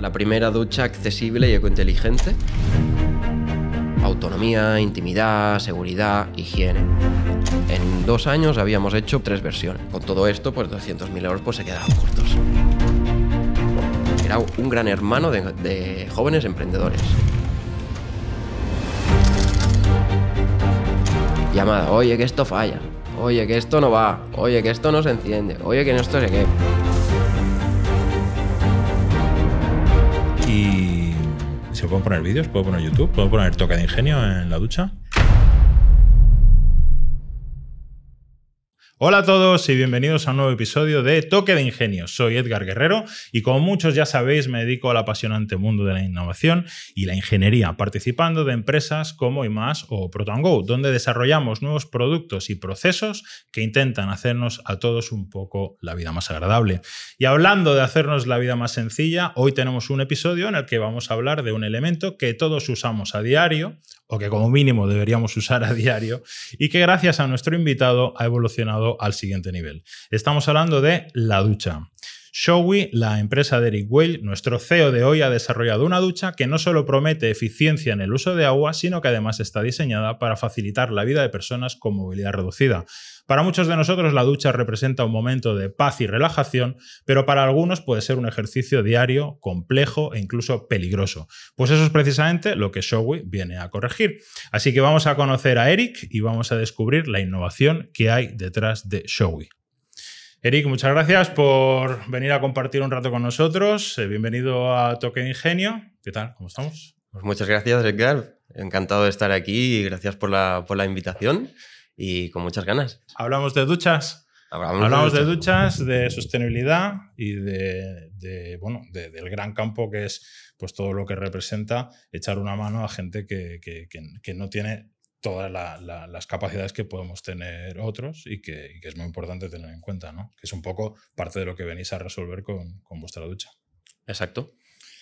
La primera ducha accesible y ecointeligente. Autonomía, intimidad, seguridad, higiene. En dos años habíamos hecho tres versiones. Con todo esto, pues 200.000 euros pues, se quedaron cortos. Era un gran hermano de, jóvenes emprendedores. Llamada, oye que esto falla, oye que esto no va, oye que esto no se enciende, oye que esto se Y se pueden poner vídeos, puedo poner YouTube, puedo poner toca de ingenio en la ducha. Hola a todos y bienvenidos a un nuevo episodio de Toque de Ingenio. Soy Edgar Guerrero y como muchos ya sabéis me dedico al apasionante mundo de la innovación y la ingeniería, participando de empresas como IMAS o ProtonGo, donde desarrollamos nuevos productos y procesos que intentan hacernos a todos un poco la vida más agradable. Y hablando de hacernos la vida más sencilla, hoy tenemos un episodio en el que vamos a hablar de un elemento que todos usamos a diario, o que como mínimo deberíamos usar a diario, y que gracias a nuestro invitado ha evolucionado al siguiente nivel. Estamos hablando de la ducha. Showy, la empresa de Eric Weil, nuestro CEO de hoy, ha desarrollado una ducha que no solo promete eficiencia en el uso de agua, sino que además está diseñada para facilitar la vida de personas con movilidad reducida. Para muchos de nosotros la ducha representa un momento de paz y relajación, pero para algunos puede ser un ejercicio diario complejo e incluso peligroso. Pues eso es precisamente lo que Showy viene a corregir. Así que vamos a conocer a Eric y vamos a descubrir la innovación que hay detrás de Showy. Eric, muchas gracias por venir a compartir un rato con nosotros. Eh, bienvenido a Toque Ingenio. ¿Qué tal? ¿Cómo estamos? Pues muchas gracias, Edgar. Encantado de estar aquí y gracias por la, por la invitación y con muchas ganas. Hablamos de duchas. Hablamos, de, duchas, de sostenibilidad y de, bueno, del gran campo que es pues todo lo que representa echar una mano a gente que, no tiene todas las capacidades que podemos tener otros y que, es muy importante tener en cuenta, ¿no? Que es un poco parte de lo que venís a resolver con, con vuestra ducha. Exacto.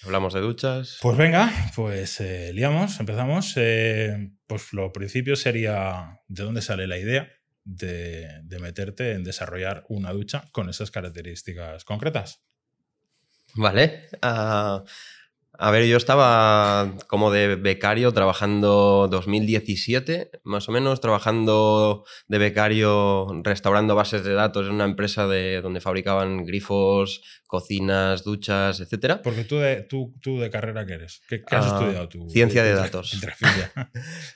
Hablamos de duchas. Pues venga, pues eh, liamos, empezamos. Eh, pues lo principio sería de dónde sale la idea de, meterte en desarrollar una ducha con esas características concretas. Vale. Ah, a ver, yo estaba como de becario trabajando 2017, más o menos, trabajando de becario restaurando bases de datos en una empresa de, donde fabricaban grifos, cocinas, duchas, etc. Porque tú de, tú, tú de carrera, ¿qué eres? ¿Qué, has ah, estudiado tú? Ciencia de datos.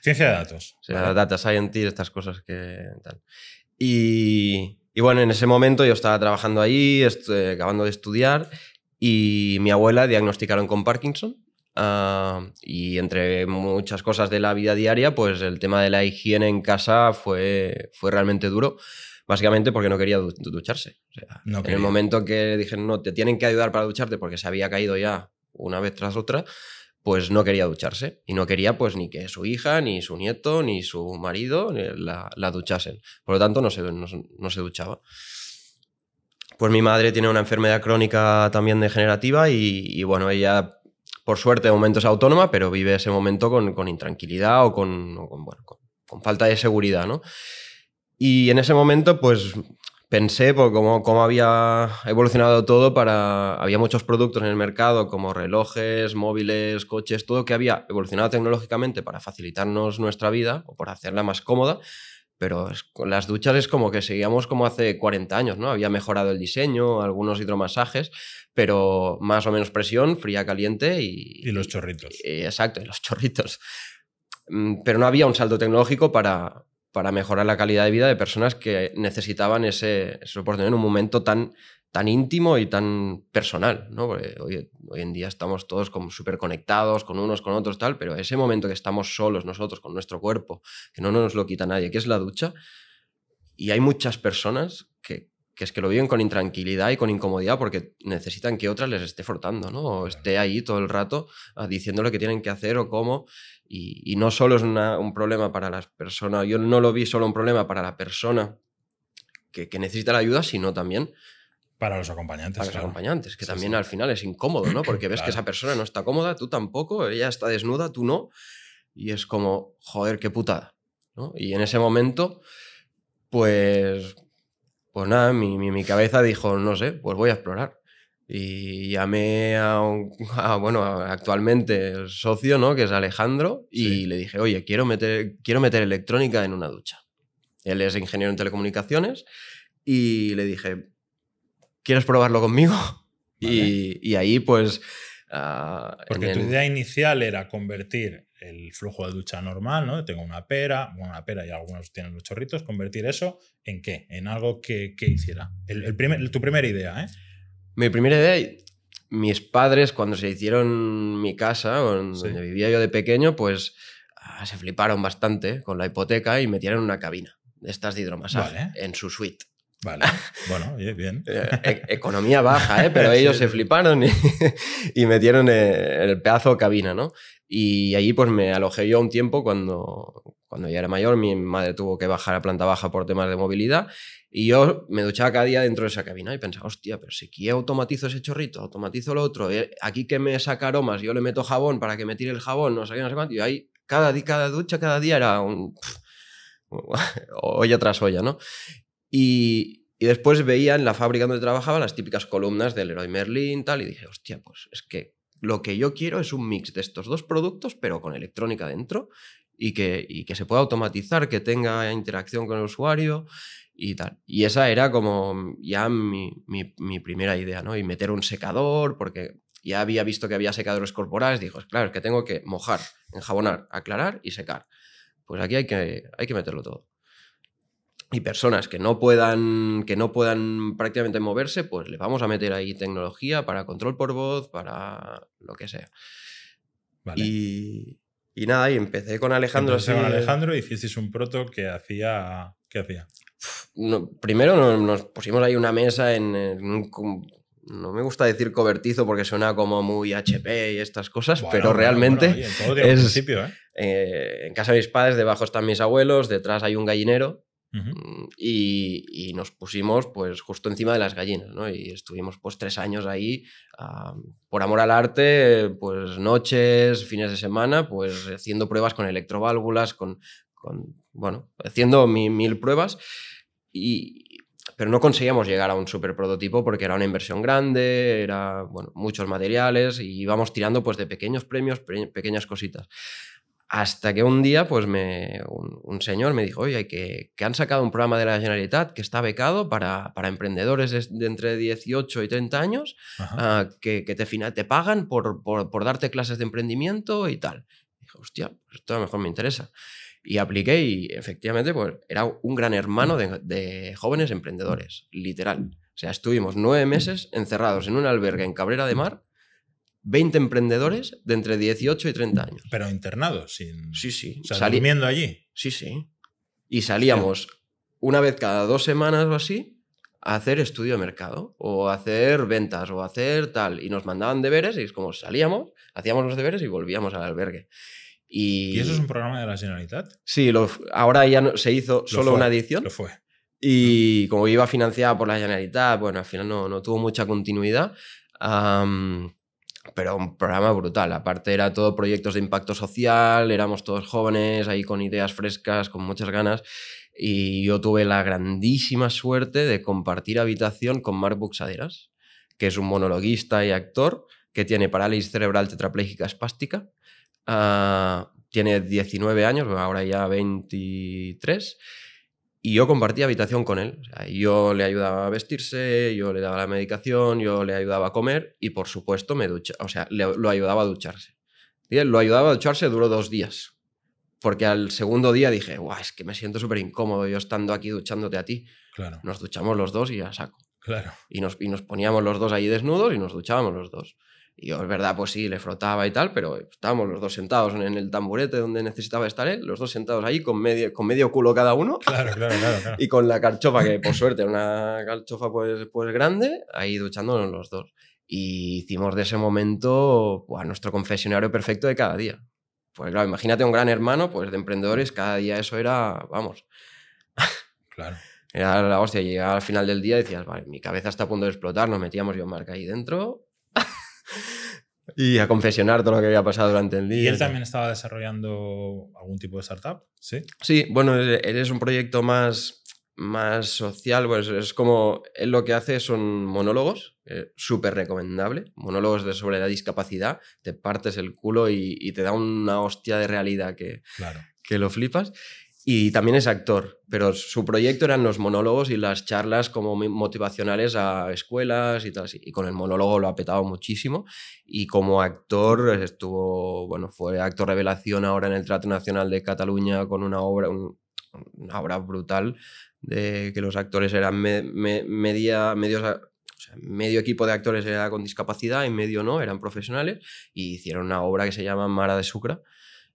ciencia de datos. O sea, vale. data scientist, estas cosas que tal. Y, y bueno, en ese momento yo estaba trabajando ahí, eh, acabando de estudiar, y mi abuela diagnosticaron con Parkinson. Ah, y entre muchas cosas de la vida diaria, pues el tema de la higiene en casa fue, fue realmente duro. Básicamente porque no quería ducharse. en el momento que dije, no, te tienen que ayudar para ducharte porque se había caído ya una vez tras otra, pues no quería ducharse. Y no quería pues ni que su hija, ni su nieto, ni su marido eh, la, la duchasen. Por lo tanto, no no se duchaba pues mi madre tiene una enfermedad crónica también degenerativa y, bueno, ella por suerte de momento es autónoma, pero vive ese momento con, intranquilidad o, con, con, falta de seguridad, ¿no? Y en ese momento, pues pensé por cómo, cómo, había evolucionado todo para... Había muchos productos en el mercado como relojes, móviles, coches, todo que había evolucionado tecnológicamente para facilitarnos nuestra vida o por hacerla más cómoda, pero las duchas es como que seguíamos como hace 40 años, ¿no? Había mejorado el diseño, algunos hidromasajes, pero más o menos presión, fría, caliente y... Y los chorritos. exacto, y los chorritos. Mm, pero no había un salto tecnológico para, para mejorar la calidad de vida de personas que necesitaban ese soporte en un momento tan tan íntimo y tan personal, ¿no? hoy, en día estamos todos como súper conectados con unos, con otros, tal, pero ese momento que estamos solos nosotros con nuestro cuerpo, que no nos lo quita nadie, que es la ducha, y hay muchas personas que, que es que lo viven con intranquilidad y con incomodidad porque necesitan que otras les esté frotando, ¿no? O esté ahí todo el rato ah, diciendo lo que tienen que hacer o cómo. Y, no solo es un problema para las personas, yo no lo vi solo un problema para la persona que, que necesita la ayuda, sino también para los acompañantes. Para los acompañantes, que también al final es incómodo, ¿no? Porque ves que esa persona no está cómoda, tú tampoco, ella está desnuda, tú no. Y es como, joder, qué putada. Y en ese momento, pues, pues nada, mi, cabeza dijo, no sé, pues voy a explorar. Y llamé a, bueno, actualmente socio, ¿no? Que es Alejandro, y le dije, oye, quiero meter, quiero meter electrónica en una ducha. Él es ingeniero en telecomunicaciones y le dije, ¿quieres probarlo conmigo? Y, ahí pues... Ah, Porque tu idea inicial era convertir el flujo de ducha normal, ¿no? Tengo una pera, una pera y algunos tienen los chorritos, convertir eso en qué? En algo que, que hiciera. El, primer, tu primera idea, ¿eh? Mi primera idea, mis padres cuando se hicieron mi casa, donde vivía yo de pequeño, pues ah, se fliparon bastante con la hipoteca y metieron una cabina de estas de hidromasaje en su suite. bueno, bien. Eh, e-, economía baja, ¿eh? pero ellos se fliparon y, metieron e-, el pedazo cabina, ¿no? Y allí pues me alojé yo un tiempo cuando, cuando ya era mayor, mi madre tuvo que bajar a planta baja por temas de movilidad y yo me duchaba cada día dentro de esa cabina y pensaba, hostia, pero si aquí automatizo ese chorrito, automatizo lo otro, eh, aquí que me saca aromas, yo le meto jabón para que me tire el jabón, no sé no cuánto, y ahí cada, cada ducha, cada día era un... olla tras olla, ¿no? Y, después veía en la fábrica donde trabajaba las típicas columnas del Leroy Merlin tal, y dije, hostia, pues es que lo que yo quiero es un mix de estos dos productos, pero con electrónica dentro, y que, que se pueda automatizar, que tenga interacción con el usuario y tal. Y esa era como ya mi, primera idea, ¿no? Y meter un secador, porque ya había visto que había secadores corporales, dijo, claro, es que tengo que mojar, enjabonar, aclarar y secar. Pues aquí hay que, hay que meterlo todo y personas que no puedan que no puedan prácticamente moverse, pues le vamos a meter ahí tecnología para control por voz, para lo que sea. Y, nada, y empecé con Alejandro. Alejandro y hicisteis un proto que hacía ¿qué hacía? primero nos, pusimos ahí una mesa en, no me gusta decir cobertizo porque suena como muy HP y estas cosas, pero realmente en, todo ¿eh? eh, en casa de mis padres debajo están mis abuelos, detrás hay un gallinero Mm, y, nos pusimos pues justo encima de las gallinas, ¿no? Y estuvimos pues tres años ahí, ah, por amor al arte, pues noches, fines de semana, pues haciendo pruebas con electroválvulas, con, con bueno, haciendo mil pruebas. Y, pero no conseguíamos llegar a un super prototipo porque era una inversión grande, era, bueno, muchos materiales y íbamos tirando pues de pequeños premios, pequeñas cositas. Hasta que un día, pues me, un, señor me dijo, oye, que, que, han sacado un programa de la Generalitat que está becado para, emprendedores de, entre 18 y 30 años, ah, que, te, te pagan por, por, darte clases de emprendimiento y tal. dije, hostia, pues esto a lo mejor me interesa. Y apliqué y efectivamente pues, era un gran hermano de, de jóvenes emprendedores, literal. O sea, estuvimos nueve meses encerrados en un albergue en Cabrera de Mar 20 emprendedores de entre 18 y 30 años. Pero internados, sin... Sí, sí. O allí. Sí, sí. Y salíamos una vez cada dos semanas o así a hacer estudio de mercado o hacer ventas o hacer tal. Y nos mandaban deberes y es como salíamos, hacíamos los deberes y volvíamos al albergue. Y... eso es un programa de la Generalitat? Sí, ahora ya no, se hizo solo una edición. Lo fue. Y como iba financiada por la Generalitat, bueno, al final no, no tuvo mucha continuidad pero un programa brutal. Aparte era todo proyectos de impacto social, éramos todos jóvenes ahí con ideas frescas, con muchas ganas. Y yo tuve la grandísima suerte de compartir habitación con Marc Buxaderas, que es un monologuista y actor que tiene parálisis cerebral tetrapléjica espástica. Ah, tiene 19 años, ahora ya 23 y yo compartía habitación con él. yo le ayudaba a vestirse, yo le daba la medicación, yo le ayudaba a comer y por supuesto me ducha, o sea, lo ayudaba a ducharse. Y él lo ayudaba a ducharse, duró dos días. Porque al segundo día dije, guau, es que me siento súper incómodo yo estando aquí duchándote a ti. Claro. Nos duchamos los dos y ya saco. Claro. Y nos, y nos poníamos los dos ahí desnudos y nos duchábamos los dos. Y yo, es verdad, pues sí, le frotaba y tal, pero estábamos los dos sentados en el tamburete donde necesitaba estar él, los dos sentados ahí con medio, con medio culo cada uno. Claro, claro, claro, Y con la carchofa, que por suerte era una carchofa pues, pues grande, ahí duchándonos los dos. Y hicimos de ese momento pues, nuestro confesionario perfecto de cada día. Pues claro, imagínate un gran hermano pues de emprendedores, cada día eso era, vamos. Claro. Era la hostia, llegaba al final del día y decías, vale, mi cabeza está a punto de explotar, nos metíamos yo marca ahí dentro. y a confesionar todo lo que había pasado durante el día. ¿Y él también estaba desarrollando algún tipo de startup? Sí, sí bueno, e-, él es un proyecto más, más social, pues es como, él lo que hace son monólogos, eh, súper recomendable, monólogos de, sobre la discapacidad, te partes el culo y, te da una hostia de realidad que, que lo flipas. Y también es actor, pero su proyecto eran los monólogos y las charlas como motivacionales a escuelas y tal. Y con el monólogo lo ha petado muchísimo. Y como actor estuvo, bueno, fue actor revelación ahora en el Trato Nacional de Cataluña con una obra, una obra brutal de que los actores eran media, medios, medio equipo de actores era con discapacidad y medio no, eran profesionales. Y hicieron una obra que se llama Mara de Sucra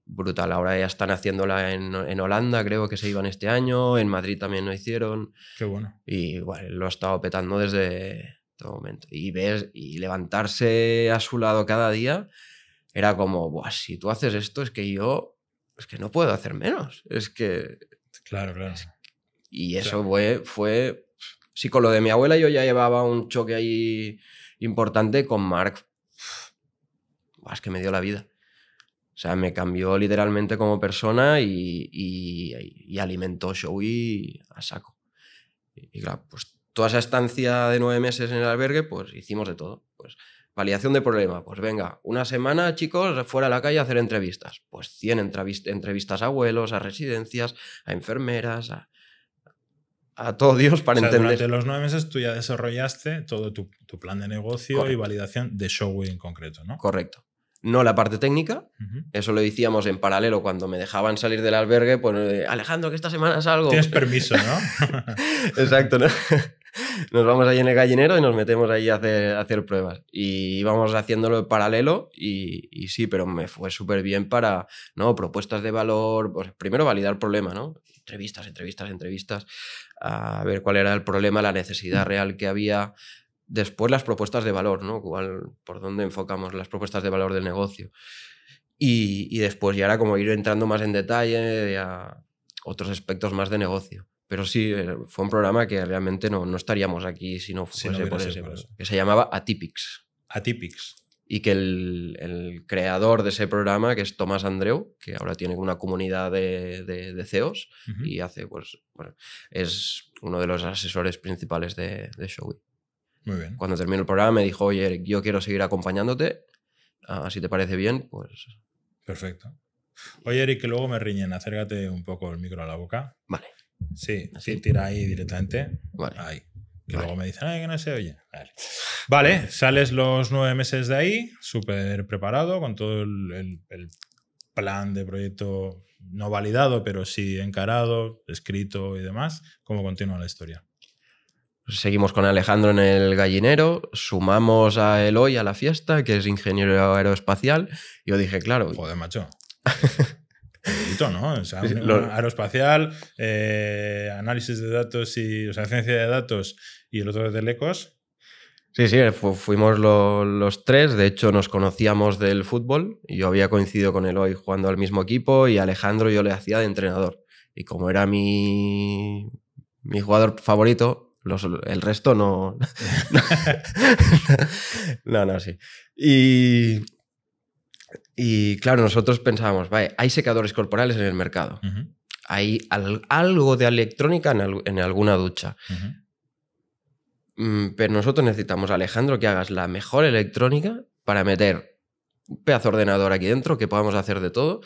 brutal. Ahora ya están haciéndola en, en, Holanda, creo que se iban este año, en Madrid también lo hicieron. Qué bueno. Y bueno, lo ha estado petando desde todo este momento. Y y levantarse a su lado cada día era como, si tú haces esto es que yo, es que no puedo hacer menos. Es que... Claro, claro. y eso fue, fue... Sí, con lo de mi abuela yo ya llevaba un choque ahí importante con Mark. es que me dio la vida. O sea, me cambió literalmente como persona y, y, y alimentó Showy a saco. Y, claro, pues toda esa estancia de nueve meses en el albergue, pues hicimos de todo. Pues validación de problema, pues venga, una semana, chicos, fuera a la calle a hacer entrevistas. Pues 100 entrevistas a abuelos, a residencias, a enfermeras, a, a todo Dios para o entender. Durante los nueve meses tú ya desarrollaste todo tu, plan de negocio y validación de Showy en concreto, ¿no? Correcto no la parte técnica. Eso lo decíamos en paralelo cuando me dejaban salir del albergue, pues eh, Alejandro, que esta semana salgo. Tienes permiso, ¿no? Exacto, ¿no? nos vamos ahí en el gallinero y nos metemos ahí a hacer, a hacer pruebas. Y íbamos haciéndolo en paralelo y, sí, pero me fue súper bien para, ¿no? Propuestas de valor, pues primero validar problema, ¿no? Entrevistas, entrevistas, entrevistas, a ver cuál era el problema, la necesidad mm. real que había, Después las propuestas de valor, ¿no? Igual, ¿Por dónde enfocamos las propuestas de valor del negocio? Y, después ya era como ir entrando más en detalle a otros aspectos más de negocio. Pero sí, eh, fue un programa que realmente no, estaríamos aquí si no fuese por, Que se llamaba Atypics. Atypics. Y que el, creador de ese programa, que es Tomás Andreu, que ahora tiene una comunidad de, de, CEOs y hace, pues, es uno de los asesores principales de, de muy bien. Cuando terminó el programa me dijo, oye, Eric, yo quiero seguir acompañándote, ah, si te parece bien, pues... Perfecto. Oye, Eric, que luego me riñen, acércate un poco el micro a la boca. Vale. Sí, ¿Ah, sí tira ahí directamente. Vale. Ahí. Que luego me dicen, ay, que no se oye. Vale. sales los nueve meses de ahí, súper preparado, con todo el, el, plan de proyecto no validado, pero sí encarado, escrito y demás. ¿Cómo continúa la historia? Seguimos con Alejandro en el gallinero, sumamos a Eloy a la fiesta, que es ingeniero aeroespacial. y Yo dije, claro. Joder, macho. Bonito, ¿no? aeroespacial, eh, análisis de datos y, o ciencia de datos y el otro de telecos. Sí, sí, eh, fuimos los tres. De hecho, nos conocíamos del fútbol. Yo había coincidido con Eloy jugando al mismo equipo y Alejandro yo le hacía de entrenador. Y como era mi, mi jugador favorito, el resto no. no, no, sí. Y, claro, nosotros pensábamos, hay secadores corporales en el mercado. Hay algo de electrónica en, alguna ducha. Mm, pero nosotros necesitamos, Alejandro, que hagas la mejor electrónica para meter un pedazo de ordenador aquí dentro, que podamos hacer de todo,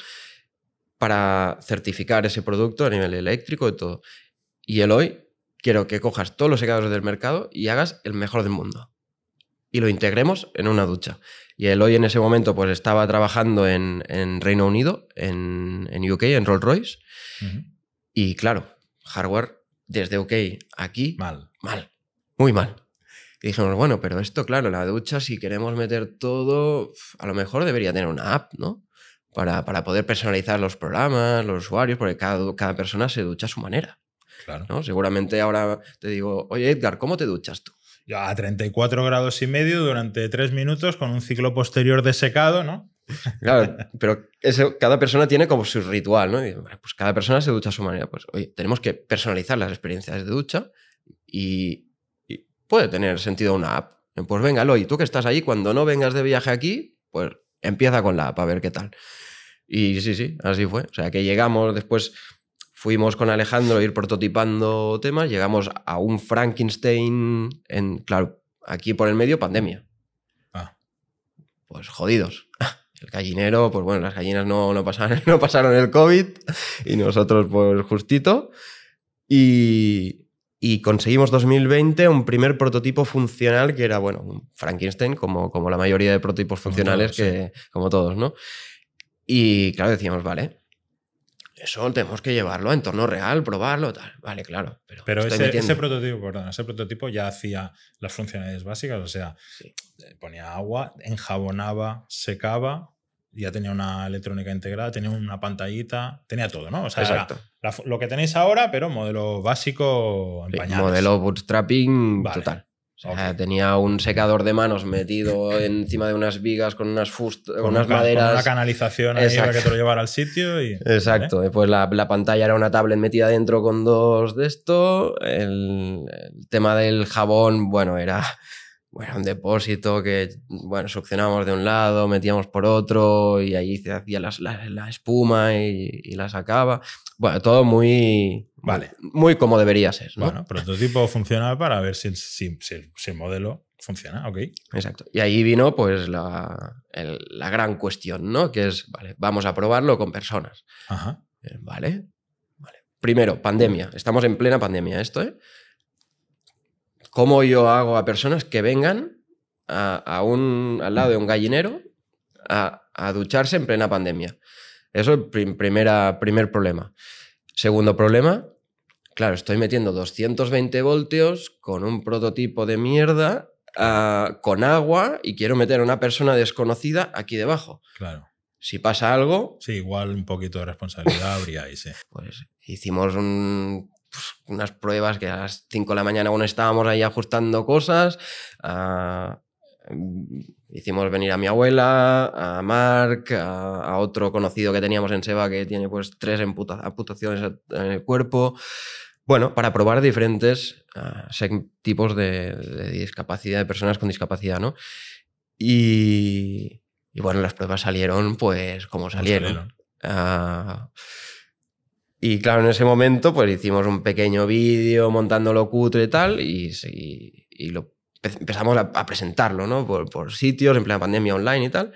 para certificar ese producto a nivel eléctrico y todo. Y él hoy quiero que cojas todos los secadores del mercado y hagas el mejor del mundo. Y lo integremos en una ducha. Y él hoy en ese momento pues estaba trabajando en, Reino Unido, en, UK, en Rolls Royce. Y claro, hardware desde UK aquí. Mal. Mal. Muy mal. Y dijimos, bueno, pero esto, claro, la ducha, si queremos meter todo, a lo mejor debería tener una app, ¿no? Para, poder personalizar los programas, los usuarios, porque cada, cada persona se ducha a su manera. Seguramente ahora te digo, oye Edgar, ¿cómo te duchas tú? a 34 grados y medio durante 3 minutos con un ciclo posterior de secado, ¿no? Claro, pero cada persona tiene como su ritual, ¿no? pues cada persona se ducha a su manera. Pues oye, tenemos que personalizar las experiencias de ducha y, puede tener sentido una app. Pues venga, y tú que estás ahí, cuando no vengas de viaje aquí, pues empieza con la app a ver qué tal. Y sí, sí, así fue. O sea, que llegamos después Fuimos con Alejandro a ir prototipando temas, llegamos a un Frankenstein, en, claro, aquí por el medio, pandemia. Ah. Pues jodidos. El gallinero, pues bueno, las gallinas no, pasaron, no pasaron el COVID y nosotros pues justito. Y, y conseguimos 2020 un primer prototipo funcional que era, bueno, un Frankenstein, como, como la mayoría de prototipos funcionales, que, como todos, ¿no? Y claro, decíamos, vale, eso tenemos que llevarlo a entorno real, probarlo, tal. Vale, claro. Pero, ese, prototipo, perdón, ese prototipo ya hacía las funcionalidades básicas, o sea, eh, ponía agua, enjabonaba, secaba, ya tenía una electrónica integrada, tenía una pantallita, tenía todo, ¿no? O sea, Exacto. lo que tenéis ahora, pero modelo básico en Modelo bootstrapping total tenía un secador de manos metido encima de unas vigas con unas, unas maderas. una canalización ahí para que te lo llevara al sitio. Y... Exacto. después eh, pues la, pantalla era una tablet metida dentro con dos de esto. el tema del jabón, bueno, era bueno, un depósito que, bueno, succionábamos de un lado, metíamos por otro y ahí se hacía la, la, espuma y, y, la sacaba. Bueno, todo muy... Vale. Muy como debería ser. ¿no? Bueno, prototipo funcional para ver si, si, si, el modelo funciona, ok. Exacto. Y ahí vino pues la, el, la, gran cuestión, ¿no? Que es, vale, vamos a probarlo con personas. Ajá. Eh, vale. vale. Primero, pandemia. Estamos en plena pandemia esto, ¿eh? ¿Cómo yo hago a personas que vengan a, al lado de un gallinero a, ducharse en plena pandemia? Eso es el primera, primer problema. Segundo problema, claro, estoy metiendo 220 voltios con un prototipo de mierda, ah, con agua, y quiero meter a una persona desconocida aquí debajo. Claro. Si pasa algo. Sí, igual un poquito de responsabilidad habría ahí, sí. Pues hicimos un pues, unas pruebas que a las 5 de la mañana aún estábamos ahí ajustando cosas. Mm, hicimos venir a mi abuela, a Mark, a, otro conocido que teníamos en Seba que tiene pues tres amputaciones en el cuerpo. Bueno, para probar diferentes ah, tipos de, discapacidad, de personas con discapacidad, ¿no? Y, bueno, las pruebas salieron pues como salieron. salieron? Ah, y claro, en ese momento pues hicimos un pequeño vídeo montándolo cutre y tal y, lo, empezamos a, presentarlo, ¿no? Por, sitios, en plena pandemia online y tal.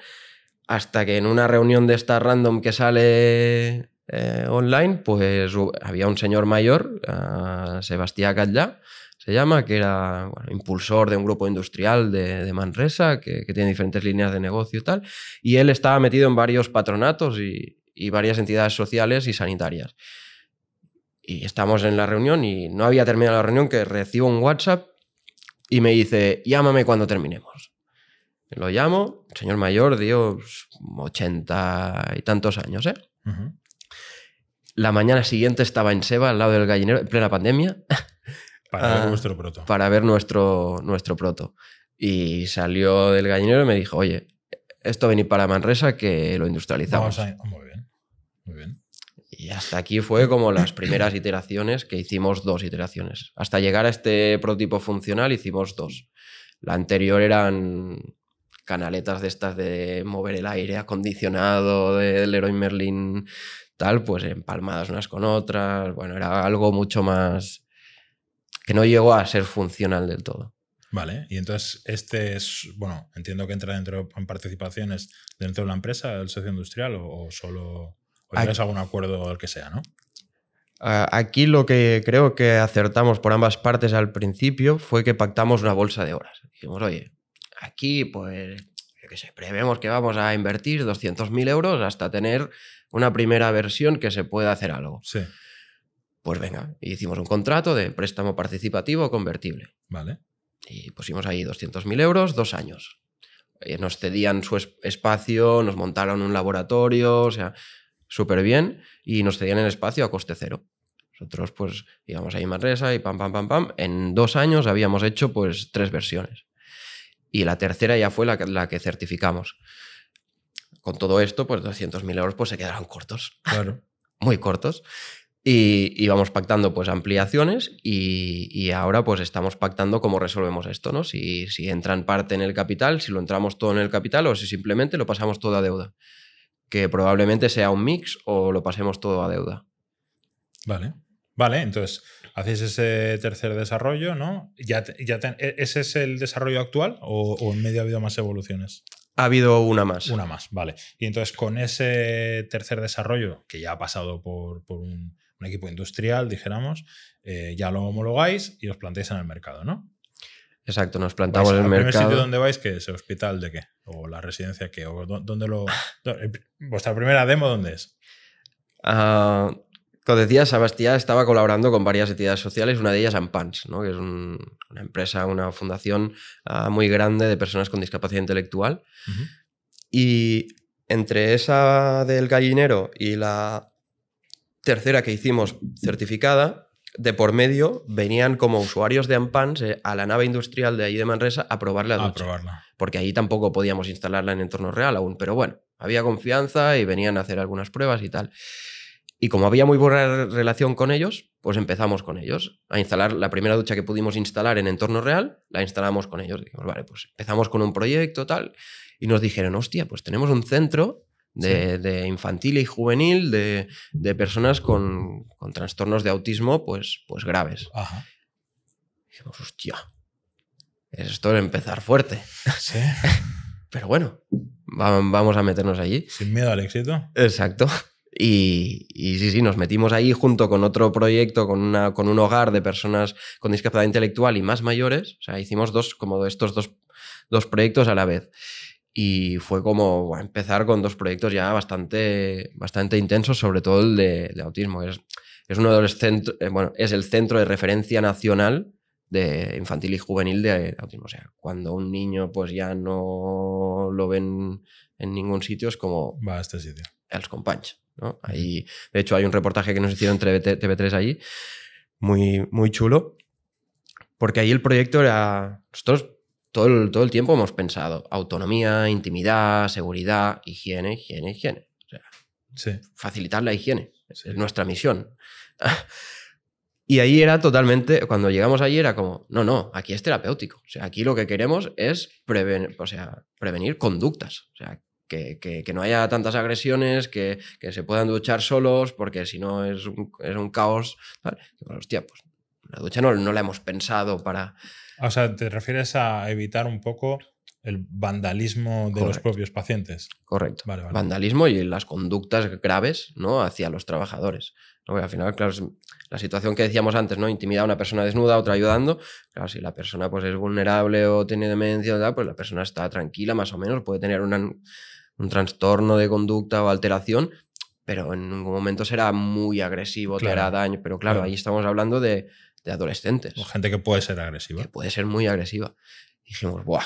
Hasta que en una reunión de esta random que sale eh, online, pues había un señor mayor, Sebastián Catllá, se llama, que era impulsor de un grupo industrial de, Manresa, que, que, tiene diferentes líneas de negocio y tal, y él estaba metido en varios patronatos y, y varias entidades sociales y sanitarias. Y estamos en la reunión y no había terminado la reunión que recibo un WhatsApp y me dice, llámame cuando terminemos. Lo llamo, señor mayor, Dios, pues, ochenta y tantos años, ¿eh? La mañana siguiente estaba en Seba, al lado del gallinero, en plena pandemia. Para ver ah, nuestro proto. Para ver nuestro, nuestro proto. Y salió del gallinero y me dijo, oye, esto vení para Manresa que lo industrializamos. Vamos a, muy bien. Y hasta aquí fue como las primeras iteraciones, que hicimos dos iteraciones. Hasta llegar a este prototipo funcional hicimos dos. La anterior eran canaletas de estas de mover el aire acondicionado del Heroin Merlin, tal, pues empalmadas unas con otras. Bueno, era algo mucho más que no llegó a ser funcional del todo. Vale, y entonces este es, bueno, entiendo que entra dentro en participaciones dentro de la empresa, el socio industrial o solo tienes pues algún acuerdo el que sea, ¿no? Aquí lo que creo que acertamos por ambas partes al principio fue que pactamos una bolsa de horas. Dijimos, oye, aquí pues, prevemos que vamos a invertir 200.000 euros hasta tener una primera versión que se pueda hacer algo. Sí. Pues venga, hicimos un contrato de préstamo participativo convertible. Vale. Y pusimos ahí 200.000 euros, dos años. Eh, nos cedían su espacio, nos montaron un laboratorio, o sea, súper bien y nos cedían el espacio a coste cero. Nosotros, pues, íbamos ahí resa y pam, pam, pam, pam. En dos años habíamos hecho, pues, tres versiones. Y la tercera ya fue la que, la que certificamos. Con todo esto, pues, 200.000 euros, pues, se quedaron cortos. Claro. Muy cortos. Y, íbamos pactando, pues, ampliaciones y, y, ahora, pues, estamos pactando cómo resolvemos esto, ¿no? Si, si entran parte en el capital, si lo entramos todo en el capital o si simplemente lo pasamos toda deuda que probablemente sea un mix o lo pasemos todo a deuda. Vale. Vale, entonces hacéis ese tercer desarrollo, ¿no? Ya, ya ¿e-, ¿Ese es el desarrollo actual o, en medio ha habido más evoluciones? Ha habido una más. Una más, vale. Y entonces con ese tercer desarrollo, que ya ha pasado por, un, equipo industrial, dijéramos, eh, ya lo homologáis y os plantéis en el mercado, ¿no? Exacto, nos plantamos en el mercado. ¿El primer sitio donde vais que es? hospital de qué? ¿O la residencia qué? ¿O lo...? ¿Vuestra primera demo dónde es? Ah, como decía, Sebastián estaba colaborando con varias entidades sociales, una de ellas Ampans, ¿no? que es una empresa, una fundación ah, muy grande de personas con discapacidad intelectual. Y entre esa del gallinero y la tercera que hicimos certificada, de por medio venían como usuarios de Ampans eh, a la nave industrial de allí de Manresa a probar la A probarla. Porque allí tampoco podíamos instalarla en entorno real aún, pero bueno, había confianza y venían a hacer algunas pruebas y tal. Y como había muy buena relación con ellos, pues empezamos con ellos a instalar la primera ducha que pudimos instalar en entorno real, la instalamos con ellos. Dijimos, vale, pues empezamos con un proyecto tal. Y nos dijeron, hostia, pues tenemos un centro de, infantil y juvenil, de, personas con, trastornos de autismo pues, pues graves. dijimos, hostia, esto es empezar fuerte. Sí. Pero bueno, vamos a meternos allí. Sin miedo al éxito. Exacto. Y, y, sí, sí, nos metimos ahí junto con otro proyecto, con, un hogar de personas con discapacidad intelectual y más mayores. O sea, hicimos dos, como estos dos, dos proyectos a la vez y fue como empezar con dos proyectos ya bastante, bastante intensos, sobre todo el de, autismo. es, es eh, bueno, es el centro de referencia nacional de infantil y juvenil de autismo. O sea, cuando un niño pues ya no lo ven en ningún sitio, es como... Va a este sitio. El companys, Ahí, de hecho, hay un reportaje que nos hicieron entre TV3 allí, muy, muy chulo, porque ahí el proyecto era todo el, todo el tiempo hemos pensado autonomía, intimidad, seguridad, higiene, higiene, higiene. O sea, Facilitar la higiene. Es nuestra misión. y ahí era totalmente, cuando llegamos allí era como, no, no, aquí es terapéutico. O sea, aquí lo que queremos es o sea, prevenir conductas. O sea, que, que, no haya tantas agresiones, que, que, se puedan duchar solos, porque si no es un, es un caos. ¿vale? hostia, pues la ducha no, no la hemos pensado para, o sea, te refieres a evitar un poco el vandalismo de los propios pacientes. Correcto. Vandalismo y las conductas graves ¿no? hacia los trabajadores. ¿no? al final, claro, la situación que decíamos antes, ¿no? Intimidar a una persona desnuda, otra ayudando. Claro, si la persona pues, es vulnerable o tiene demencia, pues la persona está tranquila, más o menos, puede tener un trastorno de conducta o alteración, pero en ningún momento será muy agresivo, te hará daño. Pero claro, ahí estamos hablando de de adolescentes. gente que puede ser agresiva. puede ser muy agresiva. dijimos, ¡buah!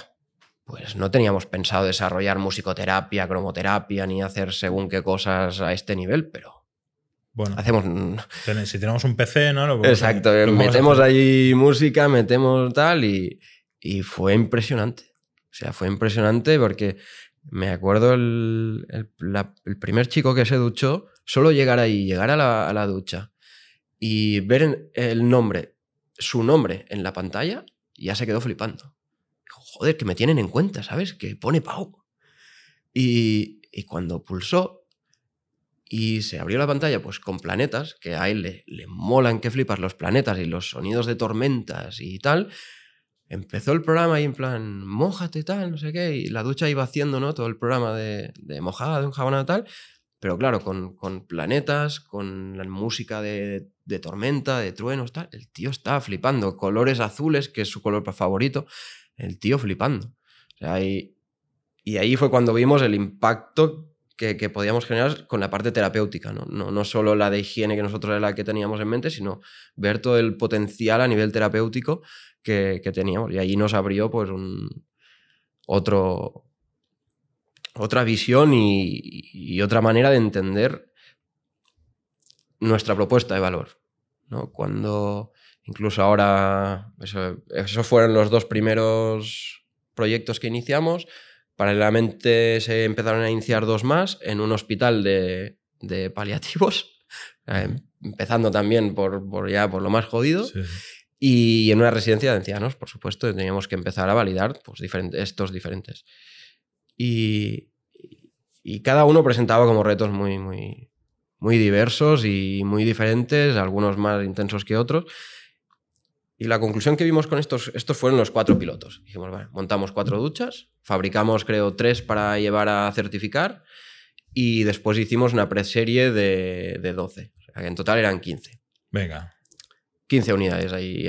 Pues no teníamos pensado desarrollar musicoterapia, cromoterapia, ni hacer según qué cosas a este nivel, pero bueno, hacemos. Si tenemos un PC, ¿no? Lo Exacto, metemos ahí música, metemos tal, y, y, fue impresionante. O sea, fue impresionante porque me acuerdo el, primer chico que se duchó, solo llegar ahí, llegar a la ducha, y ver el nombre, su nombre en la pantalla, ya se quedó flipando. Joder, que me tienen en cuenta, ¿sabes? Que pone Pau. Y, y cuando pulsó y se abrió la pantalla, pues con planetas, que a él le, le molan que flipas los planetas y los sonidos de tormentas y tal, empezó el programa y en plan, mojate tal, no sé qué, y la ducha iba haciendo, ¿no? Todo el programa de, mojada, de un jabonado tal, pero claro, con, con planetas, con la música de de tormenta, de truenos, tal. El tío está flipando. Colores azules, que es su color favorito. El tío flipando. y, ahí fue cuando vimos el impacto que, podíamos generar con la parte terapéutica, ¿no? ¿no? No, solo la de higiene que nosotros era la que teníamos en mente, sino ver todo el potencial a nivel terapéutico que, teníamos. Y ahí nos abrió pues un otro otra visión y otra manera de entender nuestra propuesta de valor. ¿no? Cuando incluso ahora, esos fueron los dos primeros proyectos que iniciamos. Paralelamente se empezaron a iniciar dos más en un hospital de, paliativos, eh, empezando también por, ya por lo más jodido. Y en una residencia de ancianos, por supuesto, teníamos que empezar a validar pues, diferentes, estos diferentes. Y, y cada uno presentaba como retos muy, muy, muy diversos y muy diferentes, algunos más intensos que otros. Y la conclusión que vimos con estos, estos fueron los cuatro pilotos. Dijimos, vale, montamos cuatro duchas, fabricamos creo tres para llevar a certificar y después hicimos una preserie de, de 12. en total eran 15. Venga. 15 unidades ahí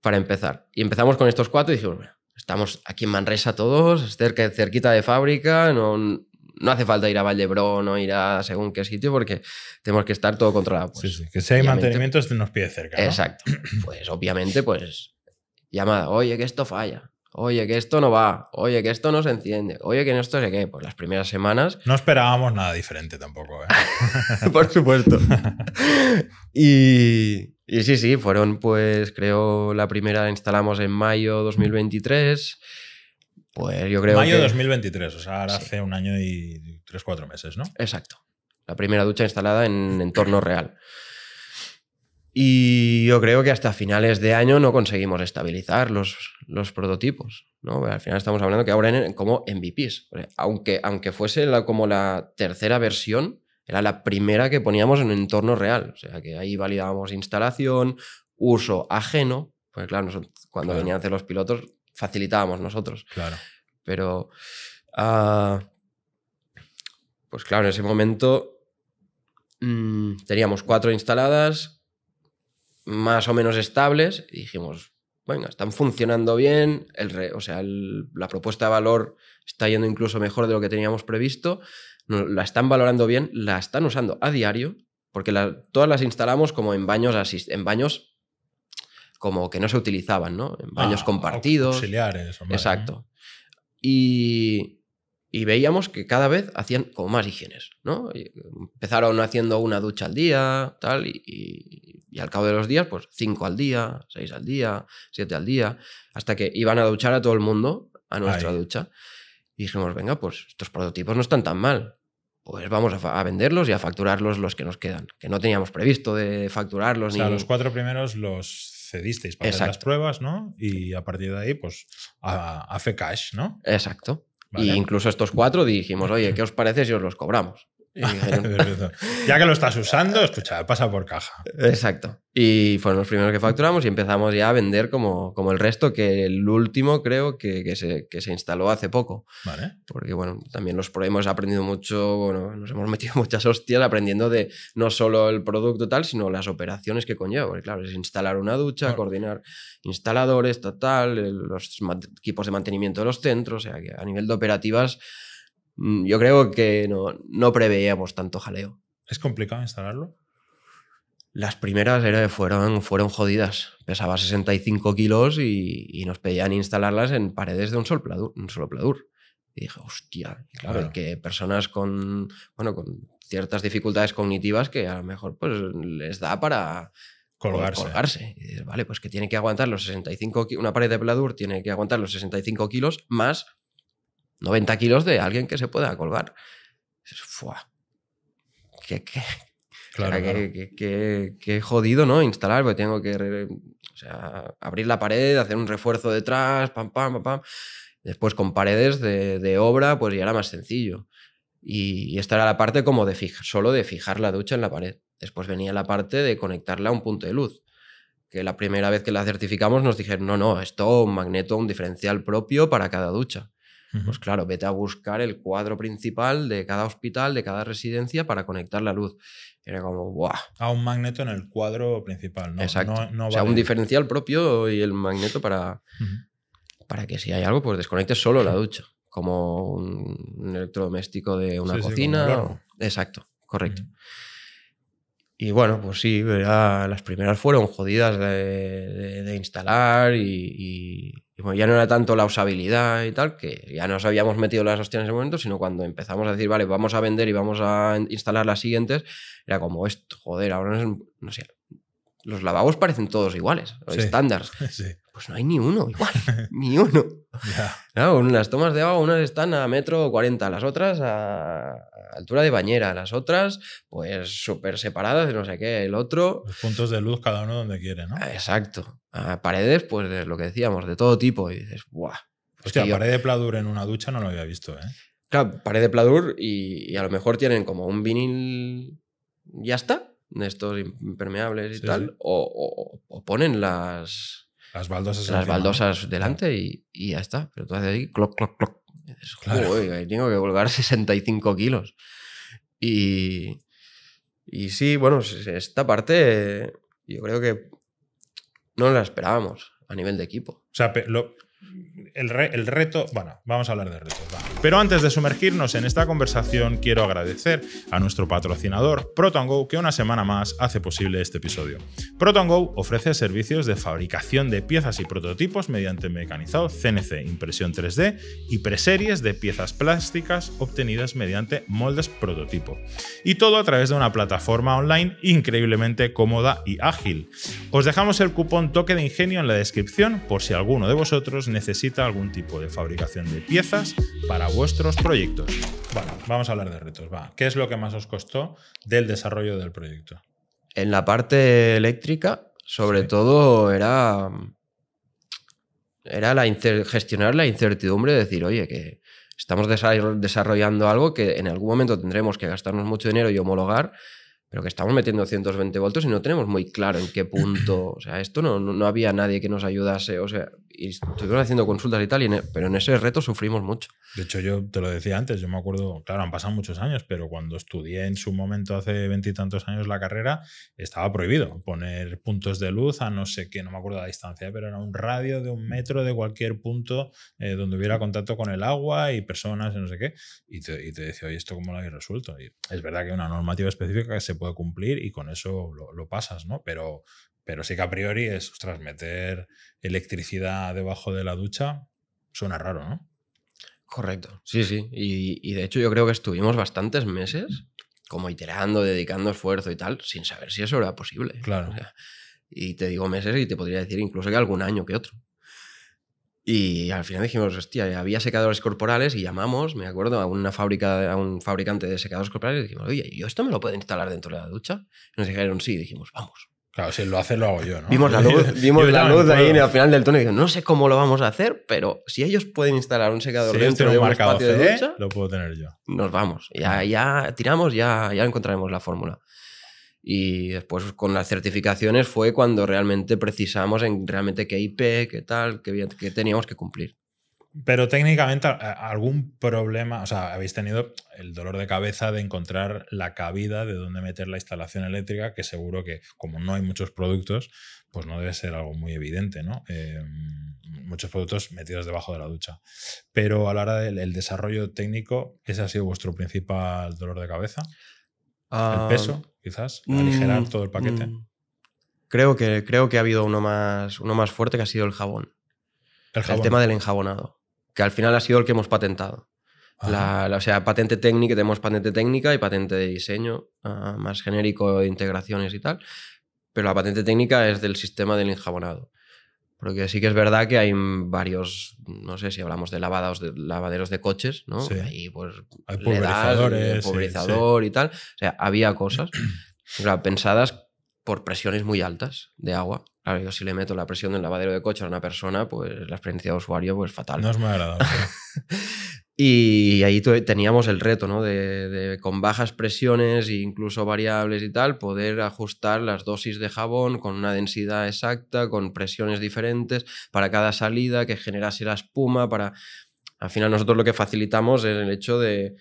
para empezar. Y empezamos con estos cuatro y dijimos, estamos aquí en Manresa todos, cerca, cerquita de fábrica, no, no hace falta ir a Vallebrón o ir a según qué sitio porque tenemos que estar todo controlado. Pues, sí, sí, que si hay mantenimiento nos pide cerca. Exacto. Pues obviamente, pues llamada, oye, que esto falla. Oye, que esto no va. Oye, que esto no se enciende. Oye, que no esto se qué. Pues las primeras semanas. No esperábamos nada diferente tampoco, ¿eh? Por supuesto. y, y sí, sí, fueron, pues creo, la primera instalamos en mayo 2023. Pues yo creo Mayo de 2023, o sea, hace un año y tres, cuatro meses, ¿no? Exacto. La primera ducha instalada en entorno real. Y yo creo que hasta finales de año no conseguimos estabilizar los, los prototipos. ¿no? Al final estamos hablando que ahora en, como MVPs. Aunque, aunque fuese como la tercera versión, era la primera que poníamos en entorno real. O sea, que ahí validábamos instalación, uso ajeno. Pues claro, cuando venían a hacer los pilotos, facilitábamos nosotros. Claro. Pero, ah, pues claro, en ese momento mm, teníamos cuatro instaladas, más o menos estables, y dijimos, bueno, están funcionando bien, el o sea, la propuesta de valor está yendo incluso mejor de lo que teníamos previsto, la están valorando bien, la están usando a diario, porque todas las instalamos como en baños, en baños como que no se utilizaban, ¿no? En baños ah, compartidos. Auxiliares. exacto. Y, y, veíamos que cada vez hacían como más higienes, ¿no? empezaron haciendo una ducha al día, tal, y, y, al cabo de los días, pues cinco al día, seis al día, siete al día, hasta que iban a duchar a todo el mundo a nuestra ducha. Y dijimos, venga, pues estos prototipos no están tan mal. Pues vamos a, venderlos y a facturarlos los que nos quedan, que no teníamos previsto de facturarlos. O sea, los cuatro primeros los cedisteis para hacer las pruebas, ¿no? Y a partir de ahí, pues, hace cash, ¿no? Exacto. Y incluso estos cuatro dijimos, oye, ¿qué os parece si os los cobramos? ya que lo estás usando, escucha, pasa por caja. Exacto. Y fueron los primeros que facturamos y empezamos ya a vender como, como el resto, que el último creo que, se, instaló hace poco. Porque bueno, también los problemas hemos aprendido mucho, bueno, nos hemos metido muchas hostias aprendiendo de no solo el producto tal, sino las operaciones que conlleva. Porque claro, es instalar una ducha, coordinar instaladores, total, los equipos de mantenimiento de los centros, o sea a nivel de operativas Mm, yo creo que no, preveíamos tanto jaleo. ¿Es complicado instalarlo? Las primeras era, fueron, jodidas. Pesaba 65 kilos y, nos pedían instalarlas en paredes de un, solo un solo pladur. Y dije, hostia, claro, que personas con, bueno, con ciertas dificultades cognitivas que a lo mejor pues, les da para colgarse. vale, pues que tiene que aguantar los 65 una pared de pladur tiene que aguantar los 65 kilos más 90 kilos de alguien que se pueda colgar. Fua. ¿Qué, qué? Claro, jodido, ¿no? Instalar, porque tengo que abrir la pared, hacer un refuerzo detrás, pam, pam, pam, Después con paredes de, obra, pues ya era más sencillo. Y, y, esta era la parte como de fijar, solo de fijar la ducha en la pared. Después venía la parte de conectarla a un punto de luz. Que la primera vez que la certificamos nos dijeron, no, no, esto un magneto, un diferencial propio para cada ducha. Pues claro, vete a buscar el cuadro principal de cada hospital, de cada residencia para conectar la luz. Era como, ¡buah! A un magneto en el cuadro principal, ¿no? Exacto. O sea, un diferencial propio y el magneto para, para que si hay algo, pues desconectes solo la ducha, como un, electrodoméstico de una cocina. Exacto, correcto. Y bueno, pues sí, las primeras fueron jodidas de, instalar y, y bueno, ya no era tanto la usabilidad y tal, que ya nos habíamos metido las hostias en ese momento, sino cuando empezamos a decir, vale, vamos a vender y vamos a instalar las siguientes, era como, esto, joder, ahora no, es, sé, los lavabos parecen todos iguales, los estándares. Pues no hay ni uno igual, ni uno las tomas de agua, unas están a metro 40, las otras a altura de bañera, las otras pues súper separadas, no sé qué, el otro... Los puntos de luz cada uno donde quiere, ¿no? Exacto. paredes, pues lo que decíamos, de todo tipo. Y dices, ¡buah! Pues Hostia, pared de pladur en una ducha no lo había visto, ¿eh? Claro, pared de pladur y, a lo mejor tienen como un vinil... Ya está, de estos impermeables y tal, o ponen las las baldosas. Las delante y, y, ya está. Pero tú haces ahí, cloc, cloc, cloc. claro. tengo que colgar 65 kilos. Y, y sí, bueno, esta parte yo creo que no la esperábamos a nivel de equipo. O sea, lo, el, reto, bueno, vamos a hablar de retos. Pero antes de sumergirnos en esta conversación, quiero agradecer a nuestro patrocinador ProtonGo que una semana más hace posible este episodio. ProtonGo ofrece servicios de fabricación de piezas y prototipos mediante mecanizado CNC, impresión 3D y preseries de piezas plásticas obtenidas mediante moldes prototipo. Y todo a través de una plataforma online increíblemente cómoda y ágil. Os dejamos el cupón toque de ingenio en la descripción por si alguno de vosotros necesita algún tipo de fabricación de piezas para vuestros proyectos. Bueno, vamos a hablar de retos. ¿Qué es lo que más os costó del desarrollo del proyecto? En la parte eléctrica, sobre todo, era, era la gestionar la incertidumbre de decir, oye, que estamos desarrollando algo que en algún momento tendremos que gastarnos mucho dinero y homologar, pero que estamos metiendo 120 voltios y no tenemos muy claro en qué punto. O sea, esto no, no había nadie que nos ayudase. O sea, y estuvieron haciendo consultas y tal, e, pero en ese reto sufrimos mucho. De hecho, yo te lo decía antes, yo me acuerdo, claro, han pasado muchos años, pero cuando estudié en su momento hace veintitantos años la carrera, estaba prohibido poner puntos de luz a no sé qué, no me acuerdo la distancia, pero era un radio de un metro de cualquier punto eh, donde hubiera contacto con el agua y personas y no sé qué. Y te, y te decía, oye, ¿esto cómo lo habéis resuelto? Y es verdad que hay una normativa específica que se puede cumplir y con eso lo, lo pasas, ¿no? Pero pero sí que a priori es, ostras, electricidad debajo de la ducha suena raro, ¿no? Correcto, sí, sí. Y, de hecho yo creo que estuvimos bastantes meses como iterando, dedicando esfuerzo y tal, sin saber si eso era posible. Claro. y te digo meses y te podría decir incluso que algún año que otro. Y al final dijimos, hostia, había secadores corporales y llamamos, me acuerdo, a una fábrica, a un fabricante de secadores corporales y dijimos, oye, ¿yo esto me lo pueden instalar dentro de la ducha? nos dijeron sí, dijimos, vamos. Claro, si lo hace, lo hago yo, ¿no? Vimos la luz, ahí en final del túnel y no sé cómo lo vamos a hacer, pero si ellos pueden instalar un secador dentro de un espacio de ducha, lo puedo tener yo. Nos vamos, ya, ya tiramos, ya, ya encontraremos la fórmula. Y después con las certificaciones fue cuando realmente precisamos en realmente qué IP, qué tal, qué, qué teníamos que cumplir pero técnicamente algún problema, o sea, habéis tenido el dolor de cabeza de encontrar la cabida de dónde meter la instalación eléctrica, que seguro que como no hay muchos productos, pues no debe ser algo muy evidente, ¿no? Em, muchos productos metidos debajo de la ducha. Pero a la hora del desarrollo técnico, ¿ese ha sido vuestro principal dolor de cabeza? ¿El ah, peso, quizás? Mm, ¿Aligerar todo el paquete? Mm. Creo que, creo que ha habido uno más, uno más fuerte que ha sido el jabón. el, tema del enjabonado que al final ha sido el que hemos patentado. La, o sea, patente técnica, tenemos patente técnica y patente de diseño, ah, más genérico de integraciones y tal. Pero la patente técnica es del sistema del enjabonado. Porque sí que es verdad que hay varios, no sé si hablamos de lavados de lavaderos de coches, ¿no? Sí. Pues, hay pulverizadores, pulverizador y tal. O sea, había cosas pensadas por presiones muy altas de agua. Claro, yo si le meto la presión del lavadero de coche a una persona, pues la experiencia de usuario, pues fatal. No es muy y ahí teníamos el reto, ¿no? De, con bajas presiones e incluso variables y tal, poder ajustar las dosis de jabón con una densidad exacta, con presiones diferentes para cada salida, que generase la espuma, para... Al final nosotros lo que facilitamos es el hecho de,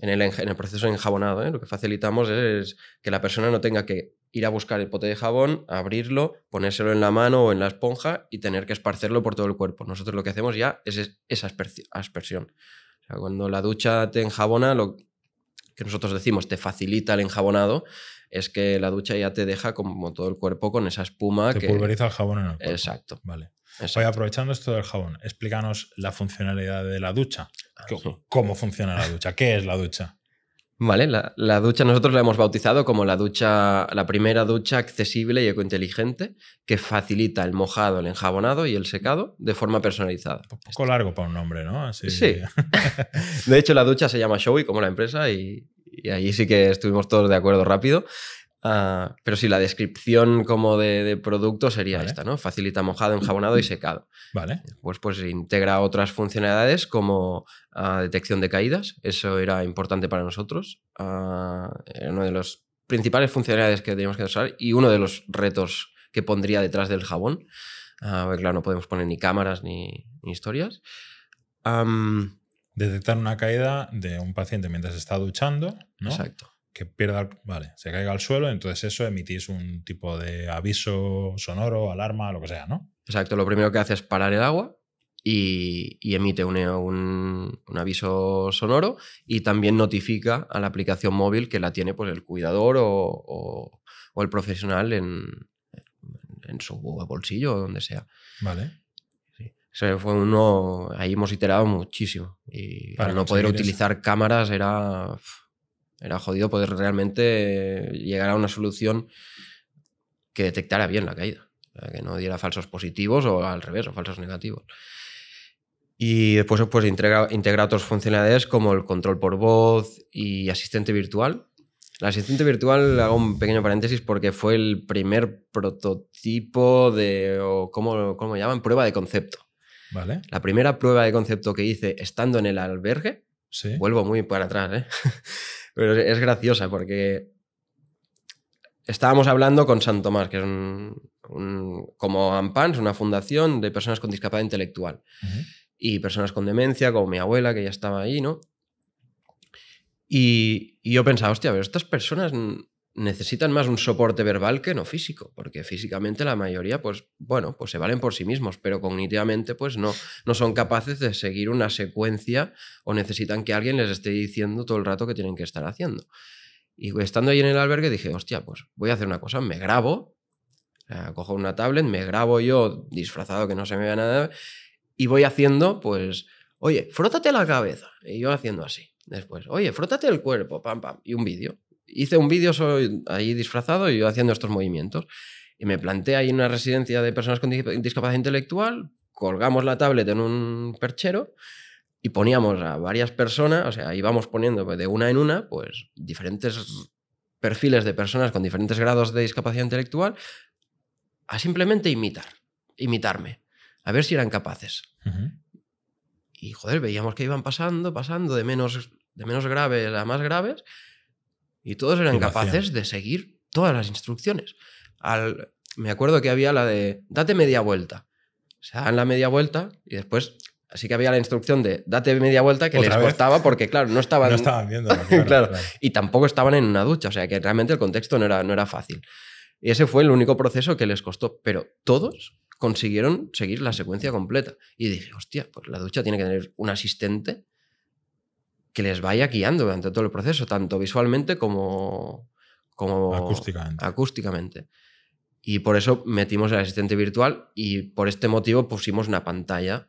en el, en el proceso enjabonado, ¿eh? lo que facilitamos es que la persona no tenga que ir a buscar el pote de jabón, abrirlo, ponérselo en la mano o en la esponja y tener que esparcerlo por todo el cuerpo. Nosotros lo que hacemos ya es esa aspersión. cuando la ducha te enjabona, lo que nosotros decimos te facilita el enjabonado, es que la ducha ya te deja como todo el cuerpo con esa espuma. que... pulveriza el jabón en el cuerpo. Exacto. Vale. aprovechando esto del jabón, explícanos la funcionalidad de la ducha. Ah, ¿Cómo funciona la ducha? ¿Qué es la ducha? Vale, la, ducha nosotros la hemos bautizado como la ducha, la primera ducha accesible y ecointeligente que facilita el mojado, el enjabonado y el secado de forma personalizada. Un pues poco largo para un nombre, ¿no? Sí. de hecho, la ducha se llama Showy como la empresa y, y ahí sí que estuvimos todos de acuerdo rápido. Ah, pero sí, la descripción como de, producto sería esta, ¿no? Facilita mojado, enjabonado y secado. Vale. Pues, pues integra otras funcionalidades como ah, detección de caídas. Eso era importante para nosotros. Uh, era una de las principales funcionalidades que teníamos que usar y uno de los retos que pondría detrás del jabón. ver claro, no podemos poner ni cámaras ni, historias. Detectar una caída de un paciente mientras está duchando, Exacto que pierda, vale, se caiga al suelo, entonces eso emitís un tipo de aviso sonoro, alarma, lo que sea, ¿no? Exacto, lo primero que hace es parar el agua y, emite un, aviso sonoro y también notifica a la aplicación móvil que la tiene pues, el cuidador o, el profesional en, en, su bolsillo o donde sea. Vale. fue uno, ahí hemos iterado muchísimo y Para no poder utilizar cámaras era... Era jodido poder realmente llegar a una solución que detectara bien la caída, que no diera falsos positivos o al revés, o falsos negativos. Y después pues, integra, otras funcionalidades como el control por voz y asistente virtual. la asistente virtual, hago un pequeño paréntesis porque fue el primer prototipo de, ¿cómo, cómo llaman? Prueba de concepto. Vale. La primera prueba de concepto que hice estando en el albergue, ¿Sí? vuelvo muy para atrás, ¿eh? Pero es graciosa porque estábamos hablando con San Tomás, que es un, como AMPANS, una fundación de personas con discapacidad intelectual y personas con demencia, como mi abuela, que ya estaba ahí, ¿no? Y, y yo pensaba, hostia, pero estas personas necesitan más un soporte verbal que no físico, porque físicamente la mayoría, pues bueno, pues se valen por sí mismos, pero cognitivamente, pues no, no son capaces de seguir una secuencia o necesitan que alguien les esté diciendo todo el rato que tienen que estar haciendo. Y estando ahí en el albergue dije, hostia, pues voy a hacer una cosa, me grabo, cojo una tablet, me grabo yo disfrazado que no se me vea nada y voy haciendo, pues, oye, frótate la cabeza, y yo haciendo así. Después, oye, frótate el cuerpo, pam, pam, y un vídeo hice un vídeo ahí disfrazado y yo haciendo estos movimientos. Y me planté ahí en una residencia de personas con discapacidad intelectual, colgamos la tablet en un perchero y poníamos a varias personas, o sea, íbamos poniendo de una en una, pues diferentes perfiles de personas con diferentes grados de discapacidad intelectual a simplemente imitar, imitarme, a ver si eran capaces. Y joder, veíamos que iban pasando, pasando de menos, de menos graves a más graves y todos eran capaces de seguir todas las instrucciones. Al, me acuerdo que había la de date media vuelta. O sea, dan la media vuelta y después Así que había la instrucción de date media vuelta que les costaba porque, claro, no estaban. No estaban viendo. Claro, Y tampoco estaban en una ducha. O sea que realmente el contexto no era, no era fácil. Y ese fue el único proceso que les costó. Pero todos consiguieron seguir la secuencia completa. Y dije, hostia, pues la ducha tiene que tener un asistente que les vaya guiando durante todo el proceso, tanto visualmente como, como acústicamente. Y por eso metimos el asistente virtual y por este motivo pusimos una pantalla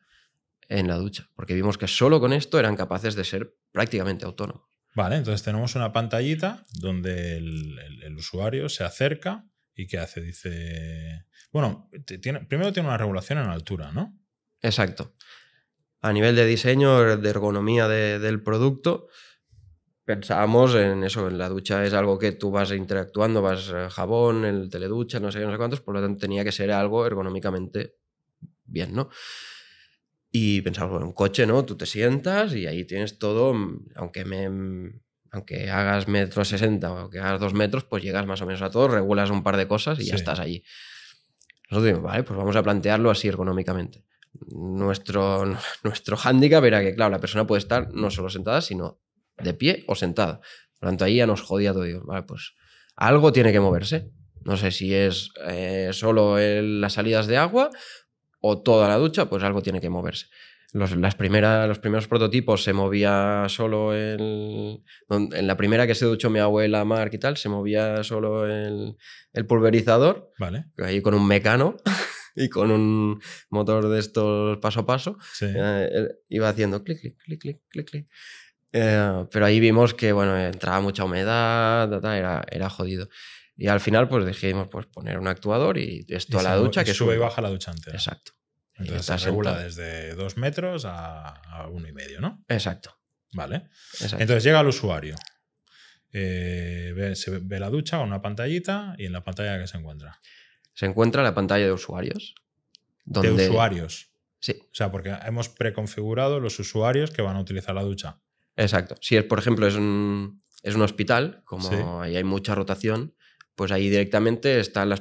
en la ducha, porque vimos que solo con esto eran capaces de ser prácticamente autónomos. Vale, entonces tenemos una pantallita donde el, usuario se acerca y ¿qué hace? Dice, bueno, primero tiene una regulación en altura, ¿no? Exacto a nivel de diseño, de ergonomía del producto, pensábamos en eso, en la ducha es algo que tú vas interactuando, vas eh, jabón, el teleducha, no sé, no sé cuántos, por lo tanto tenía que ser algo ergonómicamente bien, ¿no? Y pensábamos, en un coche, ¿no? Tú te sientas y ahí tienes todo, mm, aunque me, mm, aunque hagas metro sesenta o que hagas dos metros, pues llegas más o menos a todo, regulas un par de cosas y ya estás allí. Nosotros dijimos, vale, pues vamos a plantearlo así ergonómicamente nuestro, nuestro hándicap era que, claro, la persona puede estar no solo sentada, sino de pie o sentada. Por lo tanto, ahí ya nos jodía todo. pues algo tiene que moverse. No sé si es eh, solo las salidas de agua o toda la ducha, pues algo tiene que moverse. Los, las los primeros prototipos se movía solo el. En la primera que se duchó mi abuela Mark y tal, se movía solo el, el pulverizador. Vale. Ahí con un mecano. y con un motor de estos paso a paso, eh, iba haciendo clic, clic, clic, clic, clic, eh, pero ahí vimos que, bueno, entraba mucha humedad, era, era jodido. Y al final, pues dijimos, pues poner un actuador y esto a la ducha. que sube, y baja la ducha antes. Exacto. Entonces se regula desde dos metros a, uno y medio, ¿no? Exacto. Vale. Entonces llega el usuario. Eh, se ve la ducha con una pantallita y en la pantalla que se encuentra se encuentra la pantalla de usuarios. De usuarios. Sí. O sea, porque hemos preconfigurado los usuarios que van a utilizar la ducha. Exacto. Si es, por ejemplo, es un, es un hospital, como ahí hay mucha rotación, pues ahí directamente está la,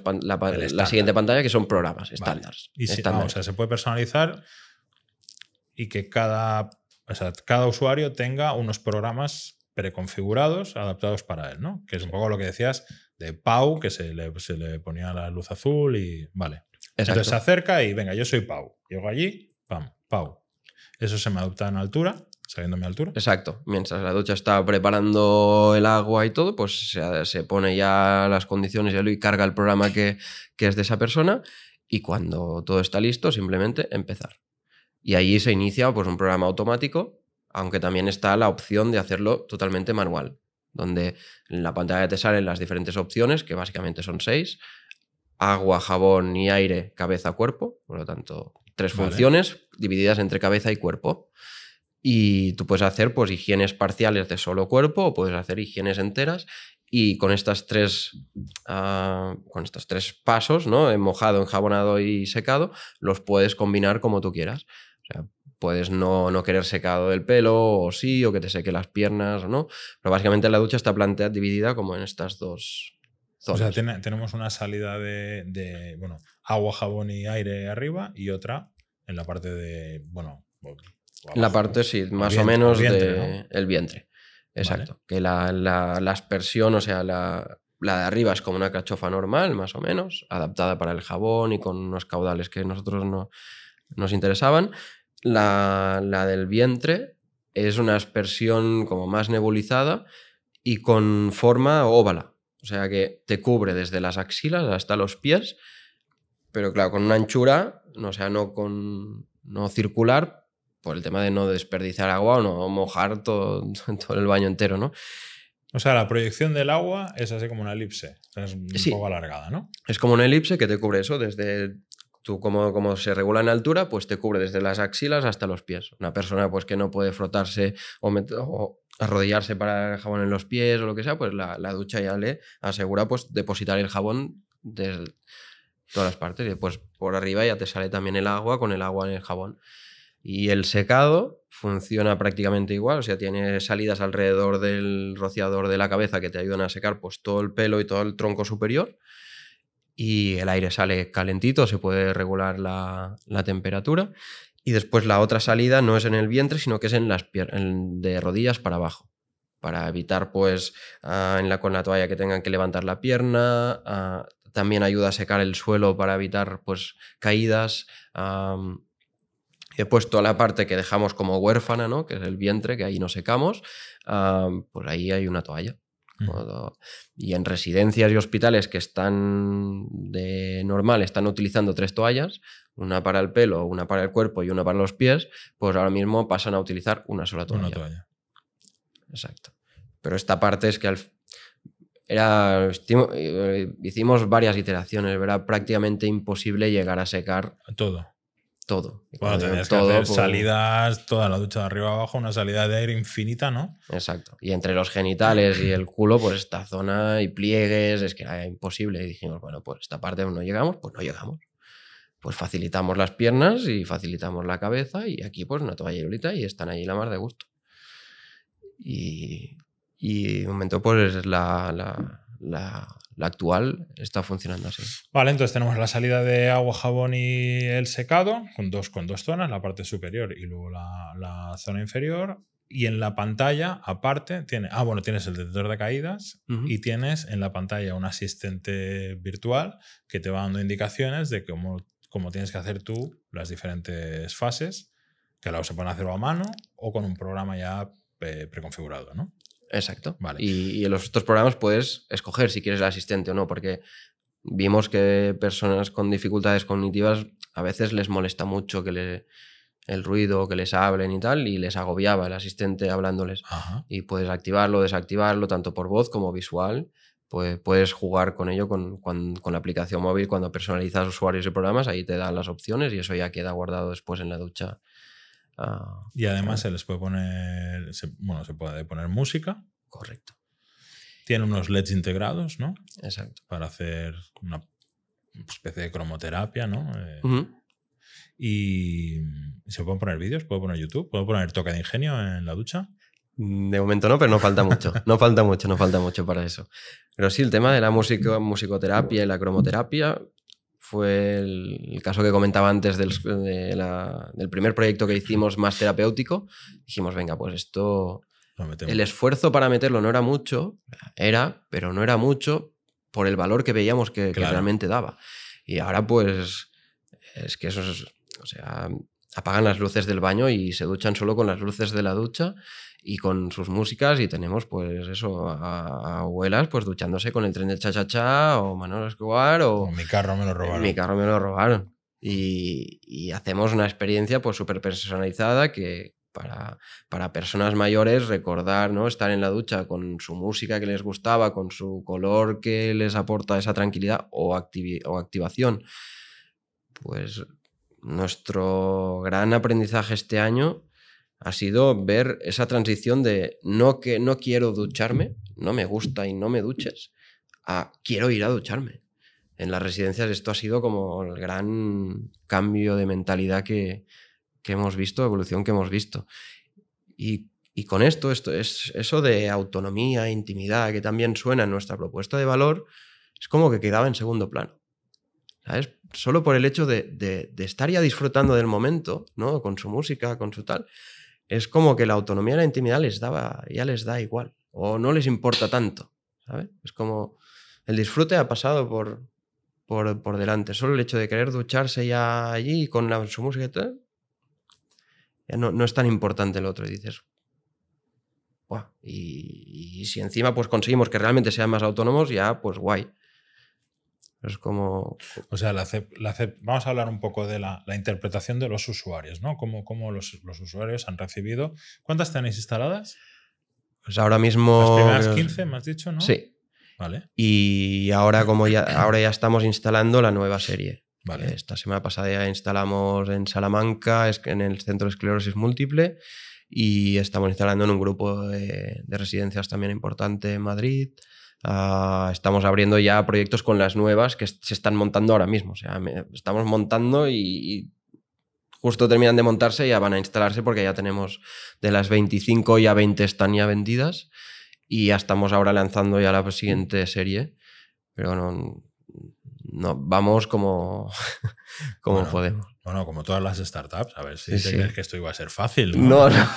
siguiente pantalla que son programas, estándares. Y o sea, se puede personalizar y que cada, cada usuario tenga unos programas preconfigurados, adaptados para él, ¿no? Que es un poco lo que decías de Pau, que se le, ponía la luz azul y vale. Entonces se acerca y venga, yo soy Pau. Llego allí, pam, Pau. Eso se me adopta en altura, a mi altura. Exacto. Mientras la ducha está preparando el agua y todo, pues se, pone ya las condiciones y carga el programa que, que es de esa persona. Y cuando todo está listo, simplemente empezar. Y allí se inicia pues, un programa automático aunque también está la opción de hacerlo totalmente manual, donde en la pantalla te salen las diferentes opciones, que básicamente son seis, agua, jabón y aire, cabeza, cuerpo, por lo tanto, tres funciones divididas entre cabeza y cuerpo. Y tú puedes hacer pues higienes parciales de solo cuerpo o puedes hacer higienes enteras y con estas tres ah, con estos tres pasos, ¿no? En mojado, enjabonado y secado, los puedes combinar como tú quieras puedes no, no querer secado del pelo, o sí, o que te seque las piernas, o no. Pero básicamente la ducha está planteada, dividida como en estas dos zonas. O sea, tenemos una salida de, de, bueno, agua, jabón y aire arriba, y otra en la parte de, bueno... la parte, sí, más o menos del vientre, el vientre. Exacto. Que la, la, aspersión, o sea, la, la, de arriba es como una cachofa normal, más o menos, adaptada para el jabón y con unos caudales que nosotros no, nos interesaban. La, del vientre es una aspersión como más nebulizada y con forma óvala. O sea que te cubre desde las axilas hasta los pies, pero claro, con una anchura, o sea, no, con, no circular, por el tema de no desperdiciar agua o no mojar todo, el baño entero, ¿no? O sea, la proyección del agua es así como una elipse, es un poco alargada, ¿no? Es como una elipse que te cubre eso desde tú como, como se regula en altura, pues te cubre desde las axilas hasta los pies. Una persona pues que no puede frotarse o, arrodillarse para el jabón en los pies o lo que sea, pues la, ducha ya le asegura pues depositar el jabón de todas las partes y después pues, por arriba ya te sale también el agua con el agua en el jabón. Y el secado funciona prácticamente igual, o sea, tiene salidas alrededor del rociador de la cabeza que te ayudan a secar pues todo el pelo y todo el tronco superior y el aire sale calentito, se puede regular la, temperatura. Y después la otra salida no es en el vientre, sino que es en las de rodillas para abajo para evitar pues ah, en la, con la toalla que tengan que levantar la pierna, ah, también ayuda a secar el suelo para evitar pues caídas. Ah, y he puesto la parte que dejamos como huérfana, ¿no? que es el vientre, que ahí no secamos, por pues ahí hay una toalla y en residencias y hospitales que están de normal, están utilizando tres toallas, una para el pelo, una para el cuerpo y una para los pies, pues ahora mismo pasan a utilizar una sola toalla. Una toalla. Exacto. Pero esta parte es que era, eh, hicimos varias iteraciones, era prácticamente imposible llegar a secar todo todo. Pues, salidas, toda la ducha de arriba abajo, una salida de aire infinita, ¿no? Exacto. Y entre los genitales y el culo, pues esta zona y pliegues, es que era imposible. Y dijimos, bueno, pues esta parte no llegamos, pues no llegamos. Pues facilitamos las piernas y facilitamos la cabeza y aquí pues una toalla y y están allí la más de gusto. Y, y un momento pues es la la, actual está funcionando así. Vale, entonces tenemos la salida de agua, jabón y el secado, con dos, con dos zonas, la parte superior y luego la, zona inferior. Y en la pantalla, aparte, tiene, ah, bueno, tienes el detector de caídas y tienes en la pantalla un asistente virtual que te va dando indicaciones de cómo, cómo tienes que hacer tú las diferentes fases, que luego se pueden hacer a mano o con un programa ya eh, preconfigurado, ¿no? Exacto. Y, en los otros programas puedes escoger si quieres el asistente o no, porque vimos que personas con dificultades cognitivas a veces les molesta mucho que le, el ruido, que les hablen y tal, y les agobiaba el asistente hablándoles. Y puedes activarlo, desactivarlo, tanto por voz como visual. Pues puedes jugar con ello con, con, con la aplicación móvil cuando personalizas usuarios y programas, ahí te dan las opciones y eso ya queda guardado después en la ducha Ah, y además se les puede poner, bueno, se puede poner música. Correcto. Tiene unos LEDs integrados, ¿no? Exacto. Para hacer una especie de cromoterapia, ¿no? Eh, y se pueden poner vídeos, puedo poner YouTube, puedo poner toca de ingenio en la ducha. De momento no, pero no falta mucho. No falta mucho, no falta mucho para eso. Pero sí, el tema de la música musicoterapia y la cromoterapia fue el, caso que comentaba antes del, primer proyecto que hicimos más terapéutico. Dijimos, venga, pues esto... El esfuerzo para meterlo no era mucho, era, pero no era mucho por el valor que veíamos que, que realmente daba. Y ahora pues es que eso es, o sea, apagan las luces del baño y se duchan solo con las luces de la ducha y con sus músicas y tenemos pues eso a, abuelas pues duchándose con el tren de cha o Manuel Escobar o mi carro me lo robaron mi carro me lo robaron y, hacemos una experiencia pues súper personalizada que para, para, personas mayores recordar, ¿no? Estar en la ducha con su música que les gustaba, con su color que les aporta esa tranquilidad o, o activación. Pues nuestro gran aprendizaje este año ha sido ver esa transición de no que no quiero ducharme, no me gusta y no me duches, a quiero ir a ducharme. En las residencias esto ha sido como el gran cambio de mentalidad que, hemos visto, evolución que hemos visto. Y, con esto, esto es eso de autonomía, intimidad, que también suena en nuestra propuesta de valor, es como que quedaba en segundo plano. ¿Sabes? solo por el hecho de, estar ya disfrutando del momento, ¿no? Con su música, con su tal, es como que la autonomía y la intimidad les daba, ya les da igual, o no les importa tanto, Es como el disfrute ha pasado por, por, delante, solo el hecho de querer ducharse ya allí con su música y tal, ya no, es tan importante el otro, y dices. y, si encima pues conseguimos que realmente sean más autónomos, ya pues guay como... O sea, vamos a hablar un poco de la, interpretación de los usuarios, ¿no? ¿Cómo, los, usuarios han recibido? ¿Cuántas tenéis instaladas? Pues ahora mismo... Las primeras 15, me has dicho, ¿no? Sí. Vale. Y ahora, como ya, ahora ya estamos instalando la nueva serie. Vale. Esta semana pasada ya instalamos en Salamanca, en el Centro de Esclerosis Múltiple, y estamos instalando en un grupo de, de residencias también importante en Madrid. Ah, estamos abriendo ya proyectos con las nuevas que se están montando ahora mismo. O sea, estamos montando y, justo terminan de montarse y ya van a instalarse porque ya tenemos de las 25 ya 20 están ya vendidas y ya estamos ahora lanzando ya la siguiente serie. Pero no, vamos como, como podemos. Bueno, como todas las startups, a ver si que esto iba a ser fácil. No, no.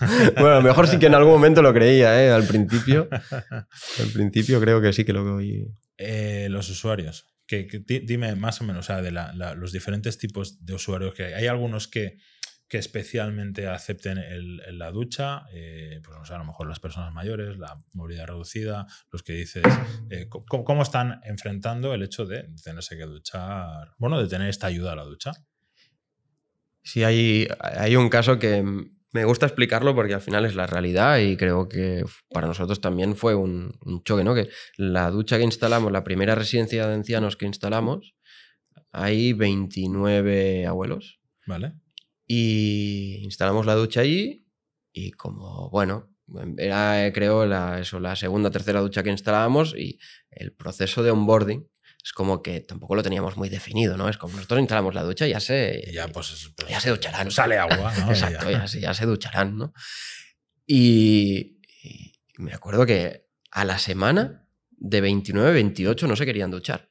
bueno, mejor sí que en algún momento lo creía, ¿eh? Al principio. Al principio creo que sí que lo veo. Eh, los usuarios. Que, dime más o menos, o sea, de la, los diferentes tipos de usuarios que hay. Hay algunos que, especialmente acepten el, la ducha, eh, pues no sé, a lo mejor las personas mayores, la movilidad reducida, los que dices, eh, ¿cómo, están enfrentando el hecho de tenerse que duchar, bueno, de tener esta ayuda a la ducha? Sí, hay, hay un caso que me gusta explicarlo porque al final es la realidad y creo que para nosotros también fue un, choque, ¿no? Que la ducha que instalamos, la primera residencia de ancianos que instalamos, hay 29 abuelos. Vale. Y instalamos la ducha allí y como, bueno, era creo la, eso, la segunda, tercera ducha que instalábamos y el proceso de onboarding es como que tampoco lo teníamos muy definido, ¿no? Es como nosotros instalamos la ducha y ya se, ya, se ducharán. Sale agua, ¿no? Exacto, ya. se ducharán, ¿no? Y, me acuerdo que a la semana de 29, 28 no se querían duchar.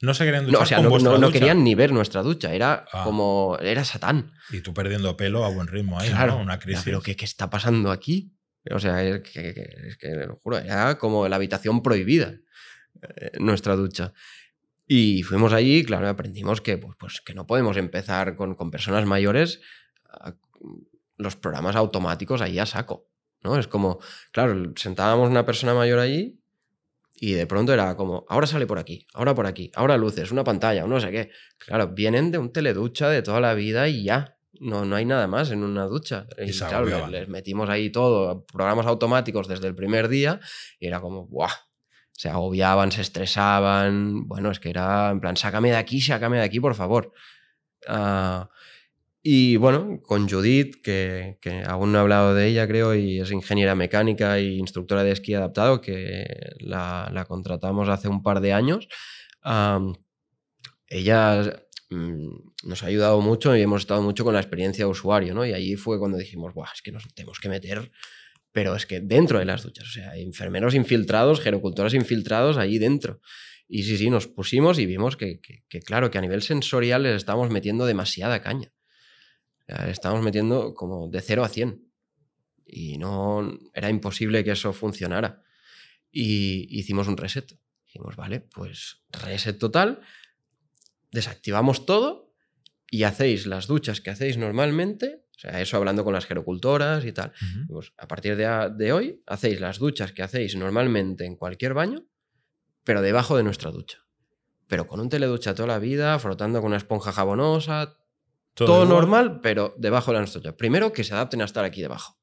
No se querían duchar. No, o sea, no, querían ni ver nuestra ducha. Era ah. como. Era Satán. Y tú perdiendo pelo a buen ritmo ahí, claro, Una crisis. Pero ¿qué, está pasando aquí? O sea, es que, lo juro, era como la habitación prohibida. Eh, nuestra ducha. Y fuimos allí, claro, aprendimos que, pues, pues que no podemos empezar con, con personas mayores los programas automáticos ahí a saco. ¿no? Es como, claro, sentábamos una persona mayor allí y de pronto era como, ahora sale por aquí, ahora por aquí, ahora luces, una pantalla, no sé qué. Claro, vienen de un teleducha de toda la vida y ya. No, no hay nada más en una ducha. Y, claro, les, metimos ahí todo, programas automáticos desde el primer día y era como, ¡buah! se agobiaban, se estresaban, bueno, es que era en plan, sácame de aquí, sácame de aquí, por favor. Ah, y bueno, con Judith, que, aún no he hablado de ella, creo, y es ingeniera mecánica e instructora de esquí adaptado, que la, contratamos hace un par de años. ella mm, nos ha ayudado mucho y hemos estado mucho con la experiencia de usuario, ¿no? Y ahí fue cuando dijimos, Buah, es que nos tenemos que meter pero es que dentro de las duchas, o sea, enfermeros infiltrados, gerocultores infiltrados ahí dentro. Y sí, sí, nos pusimos y vimos que, claro, que a nivel sensorial les estamos metiendo demasiada caña. estamos metiendo como de 0 a 100. Y no era imposible que eso funcionara. Y hicimos un reset. Dijimos, vale, pues reset total, desactivamos todo y hacéis las duchas que hacéis normalmente, o sea, eso hablando con las gerocultoras y tal. Pues, a partir de, hoy hacéis las duchas que hacéis normalmente en cualquier baño, pero debajo de nuestra ducha. Pero con un teleducha toda la vida, frotando con una esponja jabonosa, todo, normal, pero debajo de nuestra ducha. Primero que se adapten a estar aquí debajo.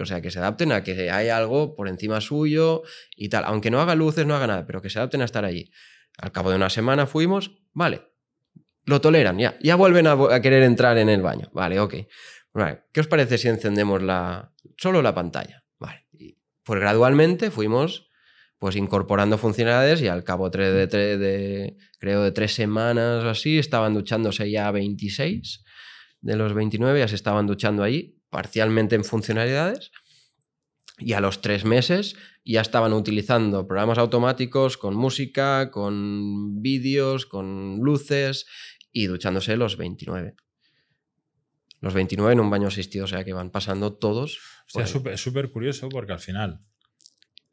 O sea, que se adapten a que hay algo por encima suyo y tal. Aunque no haga luces, no haga nada, pero que se adapten a estar allí. Al cabo de una semana fuimos, vale, lo toleran, ya. Ya vuelven a, querer entrar en el baño. Vale, ok. ¿Qué os parece si encendemos la, solo la pantalla? Vale. Y, pues gradualmente fuimos pues incorporando funcionalidades y al cabo de, creo de tres semanas o así estaban duchándose ya 26 de los 29 ya se estaban duchando ahí parcialmente en funcionalidades y a los tres meses ya estaban utilizando programas automáticos con música, con vídeos, con luces y duchándose los 29. Los 29 en un baño asistido, o sea que van pasando todos. es súper curioso porque al final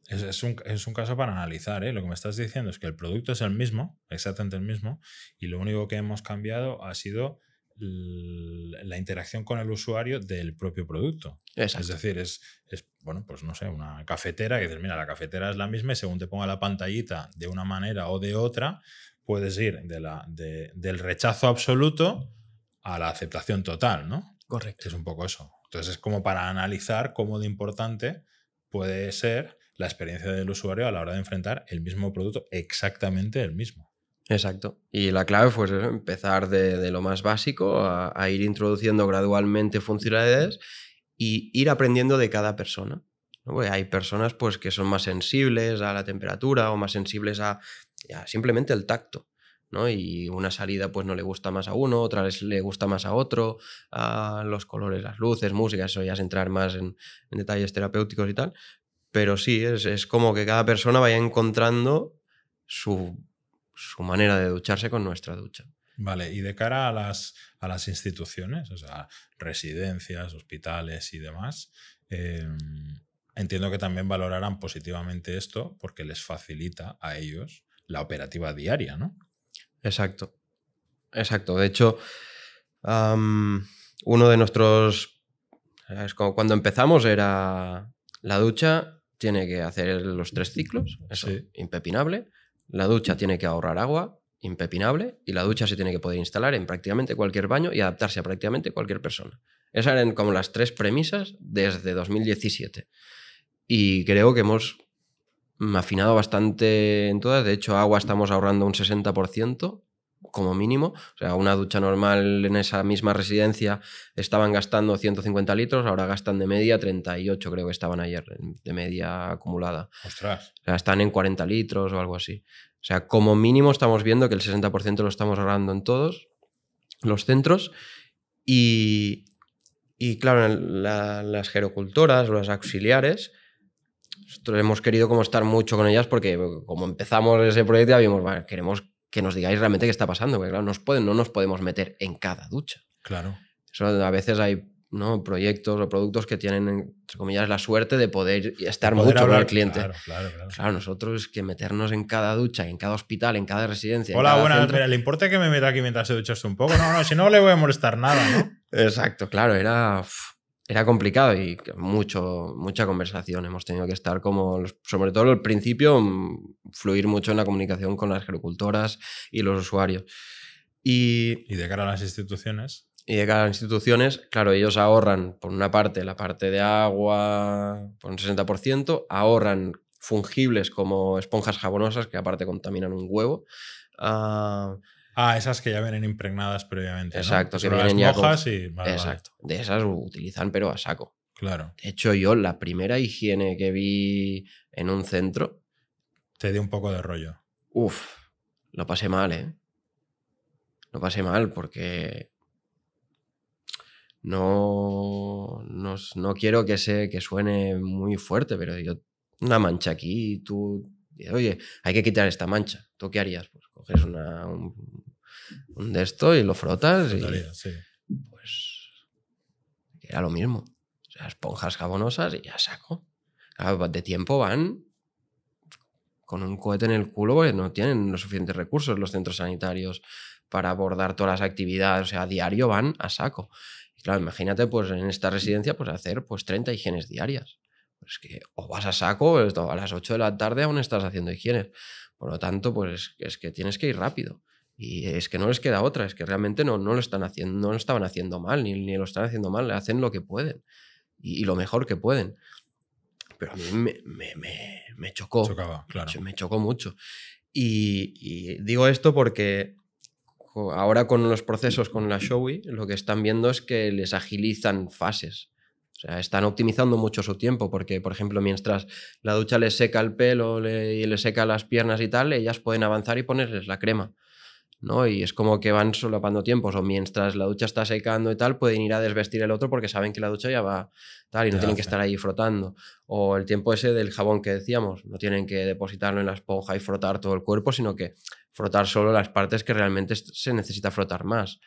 es, un, caso para analizar. ¿eh? Lo que me estás diciendo es que el producto es el mismo, exactamente el mismo, y lo único que hemos cambiado ha sido la interacción con el usuario del propio producto. Es decir, es, es, bueno, pues no sé, una cafetera que dices, mira, la cafetera es la misma y según te ponga la pantallita de una manera o de otra, puedes ir de la, del rechazo absoluto a la aceptación total, ¿no? Correcto. Es un poco eso. Entonces es como para analizar cómo de importante puede ser la experiencia del usuario a la hora de enfrentar el mismo producto, exactamente el mismo. Exacto. Y la clave fue pues, empezar de, lo más básico a, ir introduciendo gradualmente funcionalidades y ir aprendiendo de cada persona. hay personas pues, que son más sensibles a la temperatura o más sensibles a, simplemente el tacto. ¿no? Y una salida pues no le gusta más a uno, otra le gusta más a otro, a los colores, las luces, música, eso ya es entrar más en, detalles terapéuticos y tal. Pero sí, es, como que cada persona vaya encontrando su, manera de ducharse con nuestra ducha. Vale, y de cara a las, a las instituciones, o sea, residencias, hospitales y demás, eh, entiendo que también valorarán positivamente esto porque les facilita a ellos la operativa diaria, ¿no? Exacto. Exacto. De hecho, uno de nuestros. cuando empezamos era la ducha tiene que hacer los tres ciclos, eso, impepinable. La ducha tiene que ahorrar agua, impepinable. Y la ducha se tiene que poder instalar en prácticamente cualquier baño y adaptarse a prácticamente cualquier persona. Esas eran como las tres premisas desde 2017. Y creo que hemos Mm, afinado bastante en todas. De hecho, agua estamos ahorrando un 60% como mínimo. O sea, una ducha normal en esa misma residencia estaban gastando 150 litros, ahora gastan de media 38, creo que estaban ayer, de media acumulada. Ostras. O sea, están en 40 litros o algo así. O sea, como mínimo estamos viendo que el 60% lo estamos ahorrando en todos los centros. Y, claro, las gerocultoras o las auxiliares hemos querido como estar mucho con ellas porque como empezamos ese proyecto ya vimos, bueno, queremos que nos digáis realmente qué está pasando, porque claro, no nos podemos meter en cada ducha. Claro. a veces hay ¿no? proyectos o productos que tienen, entre comillas, la suerte de poder estar mucho con el cliente. Claro, claro, claro. nosotros que meternos en cada ducha, en cada hospital, en cada residencia. Hola, buenas, ¿le importa que me meta aquí mientras se duchase un poco? No, no, si no le voy a molestar nada, ¿no? Exacto, claro, era era complicado y mucho, mucha conversación. Hemos tenido que estar como, sobre todo al principio, mm, fluir mucho en la comunicación con las agricultoras y los usuarios. Y, y de cara a las instituciones. Y de cara a las instituciones, claro, ellos ahorran, por una parte, la parte de agua por un 60%, ahorran fungibles como esponjas jabonosas, que aparte contaminan un huevo. Ah, Ah, esas que ya vienen impregnadas previamente. Exacto, que vienen ya y. Exacto. De esas utilizan, pero a saco. Claro. De hecho, yo la primera higiene que vi en un centro. Te dio un poco de rollo. Uf, lo pasé mal, ¿eh? Lo pasé mal porque. No, no, quiero que, se, que suene muy fuerte, pero yo una mancha aquí y tú, oye, hay que quitar esta mancha. ¿Tú qué harías? Pues coges una, un de esto y lo frotas y pues era lo mismo. esponjas jabonosas y a saco. De tiempo van con un cohete en el culo porque no tienen los suficientes recursos los centros sanitarios para abordar todas las actividades. O sea, a diario van a saco. claro, imagínate pues en esta residencia pues hacer pues 30 higienes diarias. Pues que o vas a saco pues, a las 8 de la tarde aún estás haciendo higienes. Por lo tanto, pues es que tienes que ir rápido. Y es que no les queda otra, es que realmente no, no, lo, están haciendo, no lo estaban haciendo mal, ni, ni lo están haciendo mal, le hacen lo que pueden y, lo mejor que pueden. Pero a mí me, me, me, chocó. claro. Me chocó mucho. Y, digo esto porque ahora con los procesos con la Showy, lo que están viendo es que les agilizan fases. O sea, están optimizando mucho su tiempo porque, por ejemplo, mientras la ducha les seca el pelo y les seca las piernas y tal, ellas pueden avanzar y ponerles la crema. ¿no? Y es como que van solapando tiempos, o mientras la ducha está secando y tal, pueden ir a desvestir el otro porque saben que la ducha ya va tal y no tienen que estar ahí frotando. O el tiempo ese del jabón que decíamos, no tienen que depositarlo en la esponja y frotar todo el cuerpo, sino que frotar solo las partes que realmente se necesita frotar más.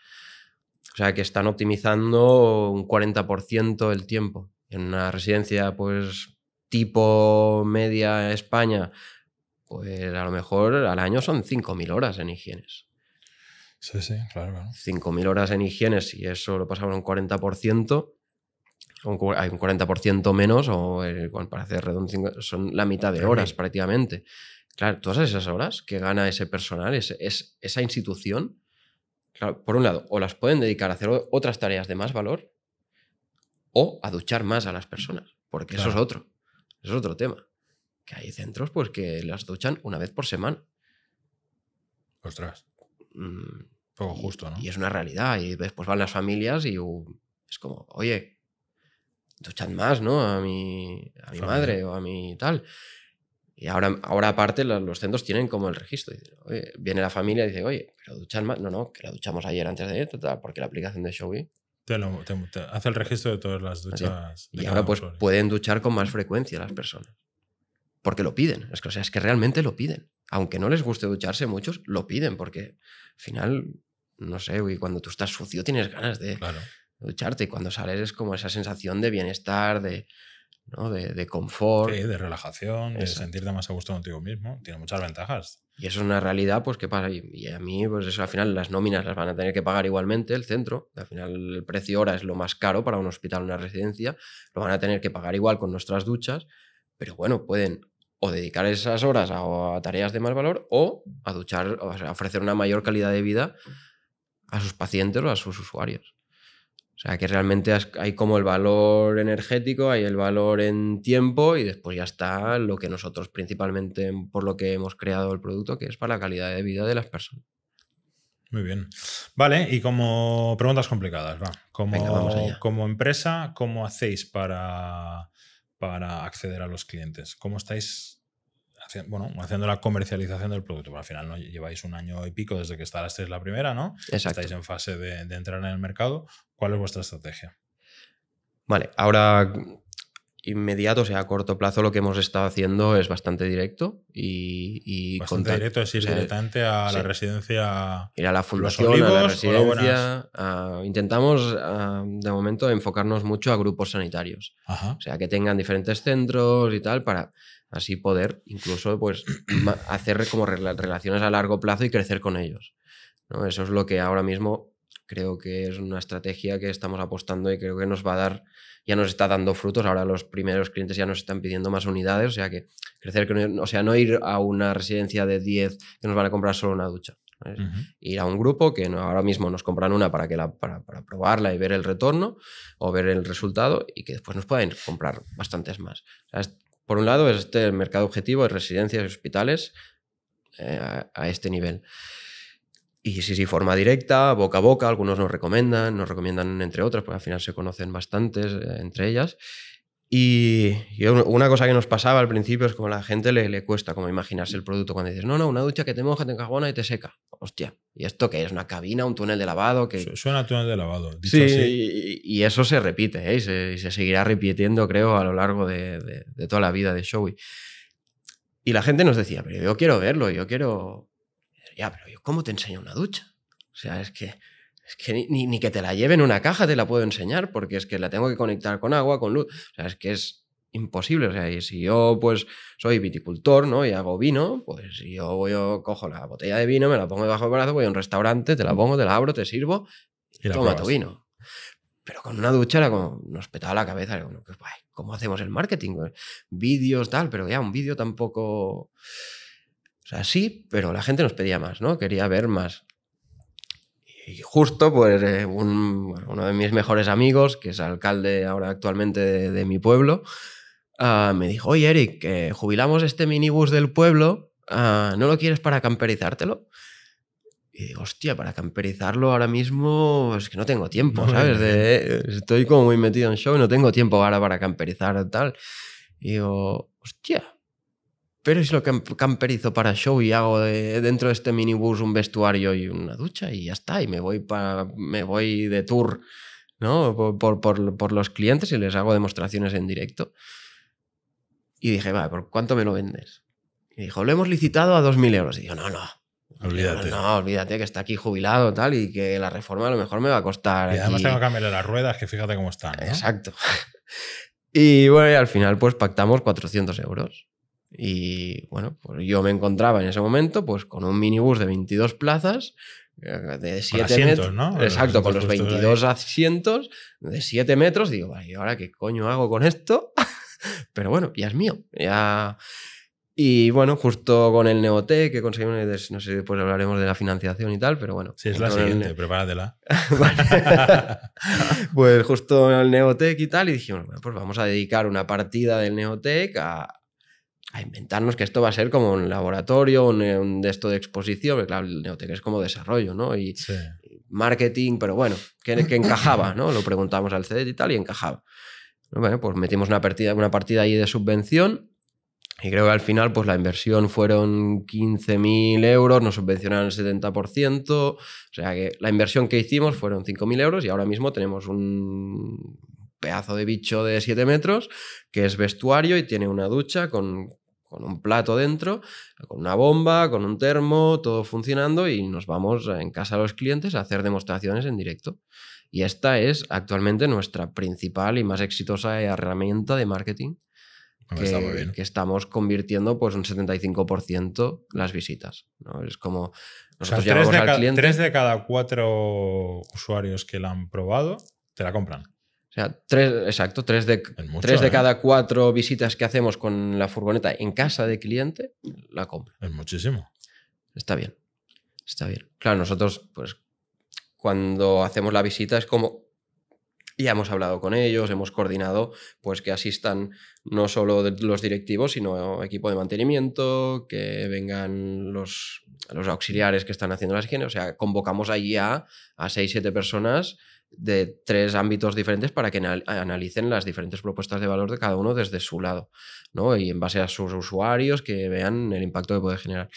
O sea que están optimizando un 40% el tiempo. En una residencia, pues, tipo media España, pues a lo mejor al año son 5.000 horas en higienes. Sí, sí, claro. 5.000 horas en higiene y eso lo pasaron un 40%. hay un 40% menos, o eh, parece hacer redondo, son la mitad de horas prácticamente. Claro, todas esas horas que gana ese personal, es, esa institución, por un lado, o las pueden dedicar a hacer otras tareas de más valor, o a duchar más a las personas, porque eso es otro, eso es otro tema. Que hay centros pues que las duchan una vez por semana. Ostras. Mm, Poco justo, Y es una realidad. Y después van las familias y uh, es como, oye, duchan más, ¿no? A mi, a mi madre o a mi tal. Y ahora, ahora aparte los, centros tienen como el registro. viene la familia y dice, oye, pero duchan más. No, no, que la duchamos ayer antes de ayer, porque la aplicación de Showy. Te, hace el registro de todas las duchas. y ahora pues pueden duchar con más frecuencia las personas. Porque lo piden. o sea, es que realmente lo piden aunque no les guste ducharse, muchos lo piden porque al final, no sé, güey, cuando tú estás sucio tienes ganas de ducharte y cuando sales es como esa sensación de bienestar, de, de, de confort. Sí, de relajación, de sentirte más a gusto contigo mismo. Tiene muchas ventajas. Y eso es una realidad, pues, que pasa? Y, a mí, pues eso al final las nóminas las van a tener que pagar igualmente el centro. Al final el precio ahora es lo más caro para un hospital, una residencia. Lo van a tener que pagar igual con nuestras duchas. Pero bueno, pueden o dedicar esas horas a, tareas de más valor o a duchar, o ofrecer una mayor calidad de vida a sus pacientes o a sus usuarios. O sea, que realmente hay como el valor energético, hay el valor en tiempo y después ya está lo que nosotros principalmente por lo que hemos creado el producto, que es para la calidad de vida de las personas. Muy bien. Vale, y como preguntas complicadas, va. como empresa, ¿cómo hacéis para para acceder a los clientes? ¿Cómo estáis haciendo, la comercialización del producto? al final ¿no? lleváis un año y pico desde que instalasteis la primera, ¿no? Exacto. Estáis en fase de, de entrar en el mercado. ¿Cuál es vuestra estrategia? Vale, ahora inmediato, o sea, a corto plazo, lo que hemos estado haciendo es bastante directo y, y bastante directo es ir directamente a la residencia, ir a la fundación, a la residencia. intentamos de momento enfocarnos mucho a grupos sanitarios, o sea, que tengan diferentes centros y tal para así poder incluso pues hacer como relaciones a largo plazo y crecer con ellos. Eso es lo que ahora mismo creo que es una estrategia que estamos apostando y creo que nos va a dar, ya nos está dando frutos. Ahora los primeros clientes ya nos están pidiendo más unidades, o sea que crecer, o sea, no ir a una residencia de 10 que nos van a comprar solo una ducha. Ir a un grupo que ahora mismo nos compran una para, que la, para, probarla y ver el retorno o ver el resultado y que después nos puedan comprar bastantes más. por un lado, este mercado objetivo es residencias y hospitales eh, a este nivel. Y sí, sí, forma directa, boca a boca, algunos nos recomiendan, nos recomiendan entre otras, porque al final se conocen bastantes eh, entre ellas. Y, una cosa que nos pasaba al principio es como a la gente le, le, cuesta como imaginarse el producto cuando dices, no, no, una ducha que te moja, te encajona y te seca. Hostia, ¿y esto qué es? ¿Una cabina, un túnel de lavado? Que... Suena túnel de lavado. sí, Y, eso se repite ¿eh? y, se, se, seguirá repitiendo, creo, a lo largo de, de, de toda la vida de Showy. Y la gente nos decía, pero yo quiero verlo, yo quiero, ya, pero yo, ¿cómo te enseño una ducha? O sea, es que, es ni, que te la lleve en una caja te la puedo enseñar, porque es que la tengo que conectar con agua, con luz. O sea, es que es imposible. O sea, y si yo, pues, soy viticultor, ¿no? Y hago vino, pues yo, cojo la botella de vino, me la pongo debajo del brazo, voy a un restaurante, te la pongo, te la abro, te sirvo, y toma tu vino. Pero con una ducha era como, nos petaba la cabeza, ¿cómo hacemos el marketing? Vídeos, tal, pero ya un vídeo tampoco... O sea, sí, pero la gente nos pedía más, ¿no? Quería ver más. Y justo, pues, eh, uno de mis mejores amigos, que es alcalde ahora actualmente de, mi pueblo, ah, me dijo, oye, Eric, jubilamos este minibús del pueblo, ah, ¿no lo quieres para camperizártelo? Y digo, hostia, para camperizarlo ahora mismo es que no tengo tiempo, ¿sabes? estoy como muy metido en show y no tengo tiempo ahora para camperizar tal. Y digo, hostia, pero es lo que camperizo para show y hago dentro de este minibús un vestuario y una ducha y ya está. Y me voy, para, me voy de tour ¿no? por, por, por, los clientes y les hago demostraciones en directo. Y dije, va, ¿por cuánto me lo vendes? Y dijo, lo hemos licitado a 2.000 euros. Y yo, no, no. Olvídate. No, olvídate que está aquí jubilado tal y que la reforma a lo mejor me va a costar. Y además tengo que cambiarle las ruedas, que fíjate cómo están. Exacto. Y bueno, y al final pues pactamos 400 euros. Y bueno, pues yo me encontraba en ese momento pues con un minibús de 22 plazas, eh, de 7 metros. Exacto, con los 22 asientos de 7 metros. Digo, ¿y ahora qué coño hago con esto? Pero bueno, ya es mío. Ya... Y bueno, justo con el Neotec que conseguimos, no sé, después hablaremos de la financiación y tal, pero bueno. sí es la siguiente, prepáratela. pues justo el Neotec y tal, y dijimos, pues vamos a dedicar una partida del Neotec a, a inventarnos que esto va a ser como un laboratorio, un, eh, de esto de exposición, porque el Neotec es como desarrollo, ¿no? Y, marketing, pero bueno, que, encajaba, ¿no? Lo preguntamos al CD e y tal y encajaba. Bueno, pues metimos una partida, una partida ahí de subvención y creo que al final pues la inversión fueron 15.000 euros, nos subvencionaron el 70%, o sea que la inversión que hicimos fueron 5.000 euros y ahora mismo tenemos un pedazo de bicho de 7 metros que es vestuario y tiene una ducha con con un plato dentro, con una bomba, con un termo, todo funcionando y nos vamos en casa a los clientes a hacer demostraciones en directo. Y esta es actualmente nuestra principal y más exitosa herramienta de marketing ah, que, estamos convirtiendo pues un 75% las visitas. Es como nosotros tres de cada cuatro usuarios que la han probado te la compran. O sea, tres, exacto, tres de, de ¿eh? cada cuatro visitas que hacemos con la furgoneta en casa de cliente, la compra. Es muchísimo. Está bien, está bien. Claro, nosotros, pues, cuando hacemos la visita es como... Ya hemos hablado con ellos, hemos coordinado pues que asistan no solo los directivos, sino equipo de mantenimiento, que vengan los, los auxiliares que están haciendo las higiene. O sea, convocamos allí a, a 6-7 personas de tres ámbitos diferentes para que analicen las diferentes propuestas de valor de cada uno desde su lado, ¿no? Y en base a sus usuarios que vean el impacto que puede generar.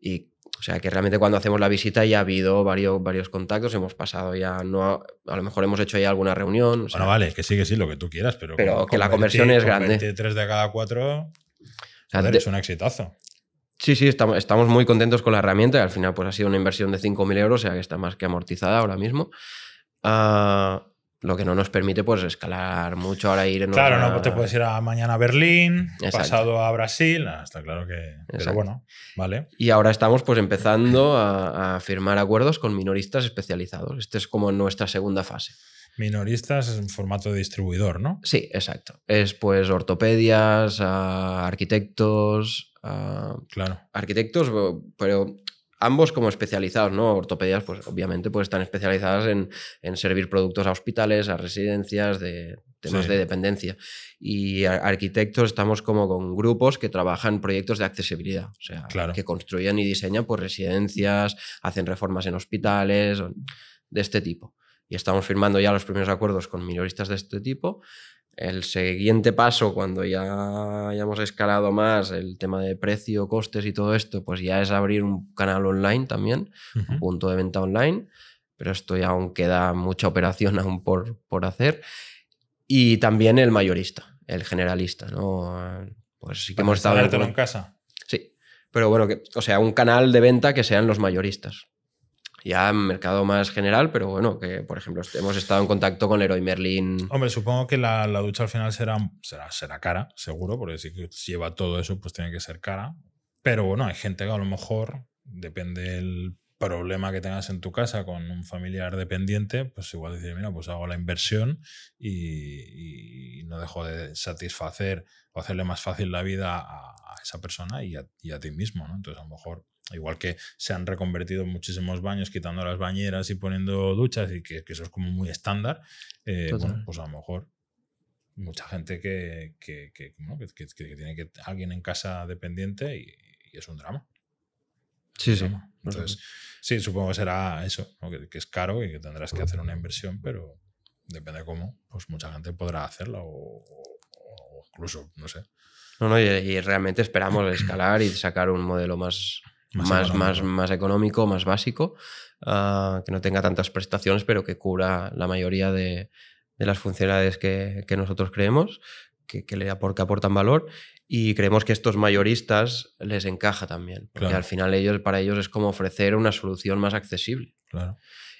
Y, o sea, que realmente cuando hacemos la visita ya ha habido varios, varios contactos, hemos pasado ya, no a, lo mejor hemos hecho ya alguna reunión. bueno, vale, que sí, que sí, lo que tú quieras, pero... Pero que la conversión es grande. Tres de cada cuatro... es un exitazo. Sí, sí, estamos, estamos muy contentos con la herramienta. Al final, pues ha sido una inversión de 5.000 euros, o sea que está más que amortizada ahora mismo. Ah, lo que no nos permite pues escalar mucho ahora ir en claro no pues te puedes ir a mañana a Berlín pasado a Brasil ah, está claro que pero bueno vale y ahora estamos pues empezando a, firmar acuerdos con minoristas especializados este es como nuestra segunda fase Minoristas es un formato de distribuidor, ¿no? Sí, exacto. Es pues ortopedias, ah, arquitectos. claro. Arquitectos, pero ambos como especializados, ¿no? Ortopedias, pues obviamente, pues están especializadas en, servir productos a hospitales, a residencias, de temas de dependencia. Y arquitectos estamos como con grupos que trabajan proyectos de accesibilidad, o sea, que construyen y diseñan pues residencias, hacen reformas en hospitales, de este tipo. Y estamos firmando ya los primeros acuerdos con minoristas de este tipo el siguiente paso, cuando ya hayamos escalado más el tema de precio, costes y todo esto, pues ya es abrir un canal online también, un punto de venta online, pero esto ya aún queda mucha operación aún por, hacer. Y también el mayorista, el generalista, ¿no? Pues sí que hemos estado... en casa. Sí, pero bueno, que, o sea, un canal de venta que sean los mayoristas ya en mercado más general, pero bueno, que por ejemplo hemos estado en contacto con Leroy Merlin. Hombre, supongo que la, la ducha al final será, será, será cara, seguro, porque si lleva todo eso, pues tiene que ser cara. Pero bueno, hay gente que a lo mejor, depende del problema que tengas en tu casa con un familiar dependiente, pues igual decir, mira, pues hago la inversión y, no dejo de satisfacer o hacerle más fácil la vida a, esa persona y a, y a ti mismo, ¿no? Entonces a lo mejor Igual que se han reconvertido muchísimos baños, quitando las bañeras y poniendo duchas, y que, eso es como muy estándar, eh, pues a lo mejor mucha gente que, tiene que, alguien en casa dependiente y, es un drama. Sí, sí. Entonces, sí, supongo que será eso, que, es caro y que tendrás que hacer una inversión, pero depende de cómo, pues mucha gente podrá hacerla o, incluso, no sé. No, no, y, y realmente esperamos escalar y sacar un modelo más más, más, económico, más básico, ah, que no tenga tantas prestaciones, pero que cubra la mayoría de, las funcionalidades que, nosotros creemos, que, le aportan valor. Y creemos que estos mayoristas les encaja también, porque al final ellos, para ellos es como ofrecer una solución más accesible. Claro.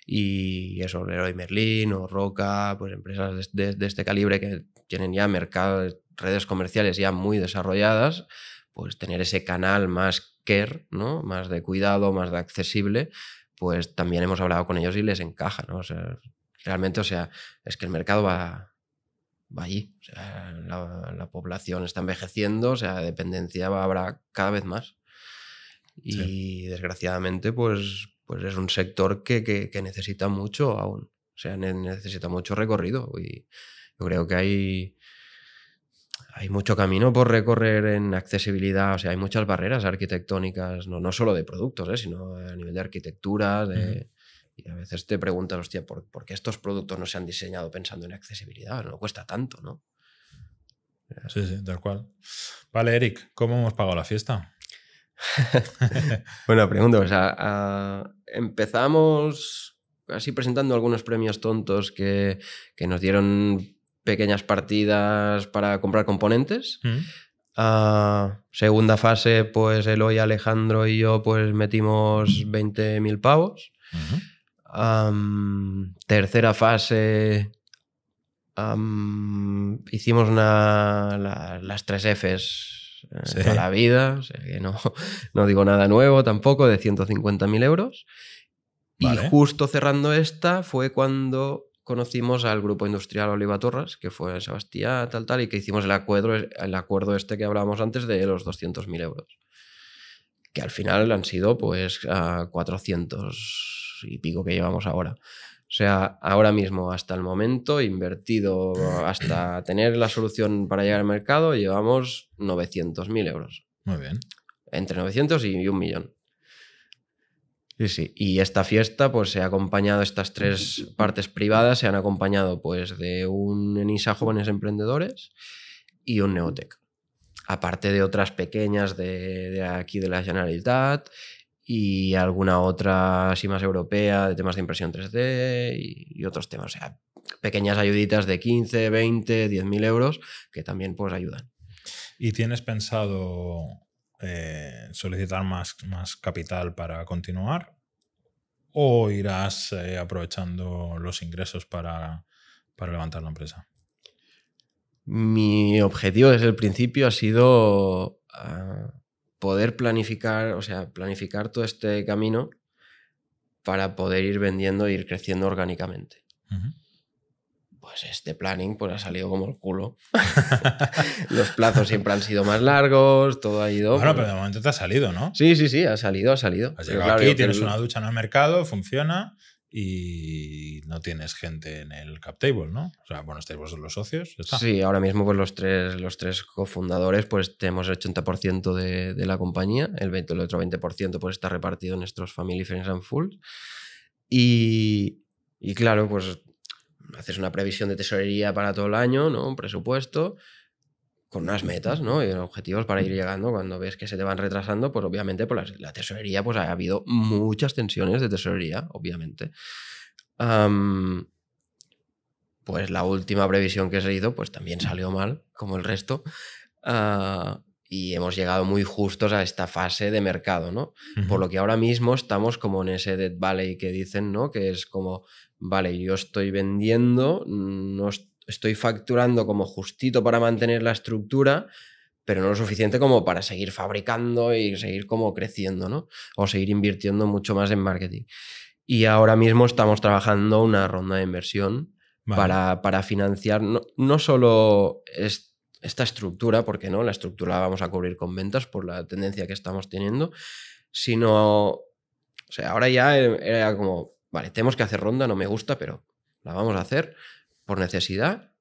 Y eso, Leroy Merlin o Roca, pues empresas de, de este calibre que tienen ya mercados, redes comerciales ya muy desarrolladas, pues tener ese canal más ¿no? Más de cuidado, más de accesible, pues también hemos hablado con ellos y les encaja, ¿no? sea, realmente, o sea, es que el mercado va, allí. la, población está envejeciendo, o sea, la dependencia va, habrá cada vez más. Y desgraciadamente, pues, pues es un sector que, que necesita mucho aún. O sea, necesita mucho recorrido. Y yo creo que hay hay mucho camino por recorrer en accesibilidad, o sea, hay muchas barreras arquitectónicas, no, solo de productos, eh, sino a nivel de arquitectura, Y a veces te preguntas, hostia, ¿por, qué estos productos no se han diseñado pensando en accesibilidad? No cuesta tanto, ¿no? Sí, sí, tal cual. Vale, Eric, ¿cómo hemos pagado la fiesta? Bueno, pregunta. O sea, empezamos así presentando algunos premios tontos que, que nos dieron pequeñas partidas para comprar componentes. Mm. Ah, segunda fase, pues Eloy, Alejandro y yo pues metimos 20.000 pavos. tercera fase, hicimos las tres Fs eh, de la vida, no, digo nada nuevo tampoco, de 150.000 euros. Y justo cerrando esta fue cuando conocimos al grupo industrial Oliva Torres, que fue en Sebastián, tal, tal, y que hicimos el acuerdo, el acuerdo este que hablábamos antes de los 200.000 euros. Que al final han sido pues a 400 y pico que llevamos ahora. O sea, ahora mismo, hasta el momento, invertido hasta tener la solución para llegar al mercado, llevamos 900.000 euros. Muy bien. Entre 900 y un millón. Sí, sí. Y esta fiesta, pues se ha acompañado, estas tres partes privadas se han acompañado, pues, de un ENISA Jóvenes Emprendedores y un Neotec. Aparte de otras pequeñas de, aquí de la Generalitat y alguna otra así más europea de temas de impresión 3D y, otros temas. O sea, pequeñas ayuditas de 15, 20, 10 mil euros que también pues ayudan. ¿Y tienes pensado eh, solicitar más, más capital para continuar o irás eh, aprovechando los ingresos para, para, levantar la empresa? Mi objetivo desde el principio ha sido ah, poder planificar, o sea, planificar todo este camino para poder ir vendiendo e ir creciendo orgánicamente pues este planning pues ha salido como el culo. Los plazos siempre han sido más largos, todo ha ido. Bueno, pues pero, de momento te ha salido, ¿no? Sí, sí, sí, ha salido, ha salido. Has llegado aquí, tienes una ducha en el mercado, funciona y no tienes gente en el cap table, ¿no? O sea, bueno, estáis vosotros los socios. Está. Sí, ahora mismo pues los tres, los tres cofundadores pues tenemos el 80% de, de, la compañía, el, el otro 20% pues está repartido en nuestros family, friends and fools. Y, y claro, pues haces una previsión de tesorería para todo el año, ¿no? Un presupuesto con unas metas, ¿no? Y objetivos para ir mm. llegando. Cuando ves que se te van retrasando, pues obviamente por pues la, tesorería, pues ha habido muchas tensiones de tesorería, obviamente. pues la última previsión que se hizo, pues también salió mal, como el resto. Ah, y hemos llegado muy justos a esta fase de mercado, ¿no? Por lo que ahora mismo estamos como en ese Dead Valley que dicen, ¿no? Que es como vale, yo estoy vendiendo, no estoy facturando como justito para mantener la estructura, pero no lo suficiente como para seguir fabricando y seguir como creciendo, ¿no? O seguir invirtiendo mucho más en marketing. Y ahora mismo estamos trabajando una ronda de inversión para, para, financiar no, solo esta estructura, porque no, la estructura la vamos a cubrir con ventas por la tendencia que estamos teniendo, sino, o sea, ahora ya era como Vale, tenemos que hacer ronda, no me gusta, pero la vamos a hacer por necesidad.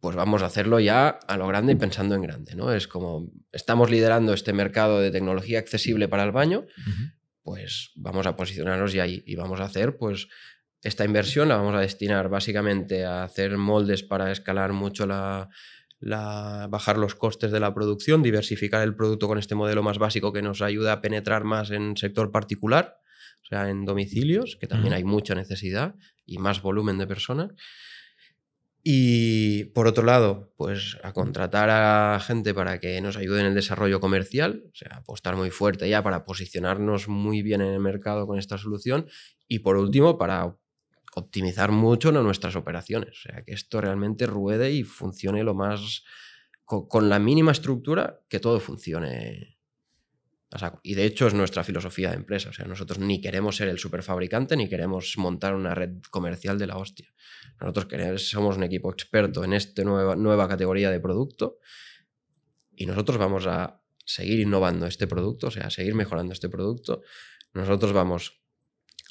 Pues vamos a hacerlo ya a lo grande y pensando en grande, ¿no? Es como estamos liderando este mercado de tecnología accesible para el baño, pues vamos a posicionarnos ya ahí y vamos a hacer pues esta inversión la vamos a destinar básicamente a hacer moldes para escalar mucho bajar los costes de la producción, diversificar el producto con este modelo más básico que nos ayuda a penetrar más en sector particular o sea, en domicilios, que también hay mucha necesidad y más volumen de personas. Y por otro lado, pues a contratar a gente para que nos ayude en el desarrollo comercial, o sea, apostar muy fuerte ya para posicionarnos muy bien en el mercado con esta solución. Y por último, para optimizar mucho nuestras operaciones, o sea, que esto realmente ruede y funcione lo más con, con la mínima estructura, que todo funcione y de hecho es nuestra filosofía de empresa. O sea, nosotros ni queremos ser el superfabricante ni queremos montar una red comercial de la hostia. Nosotros queremos, somos un equipo experto en esta nueva, nueva categoría de producto y nosotros vamos a seguir innovando este producto, o sea, a seguir mejorando este producto. Nosotros vamos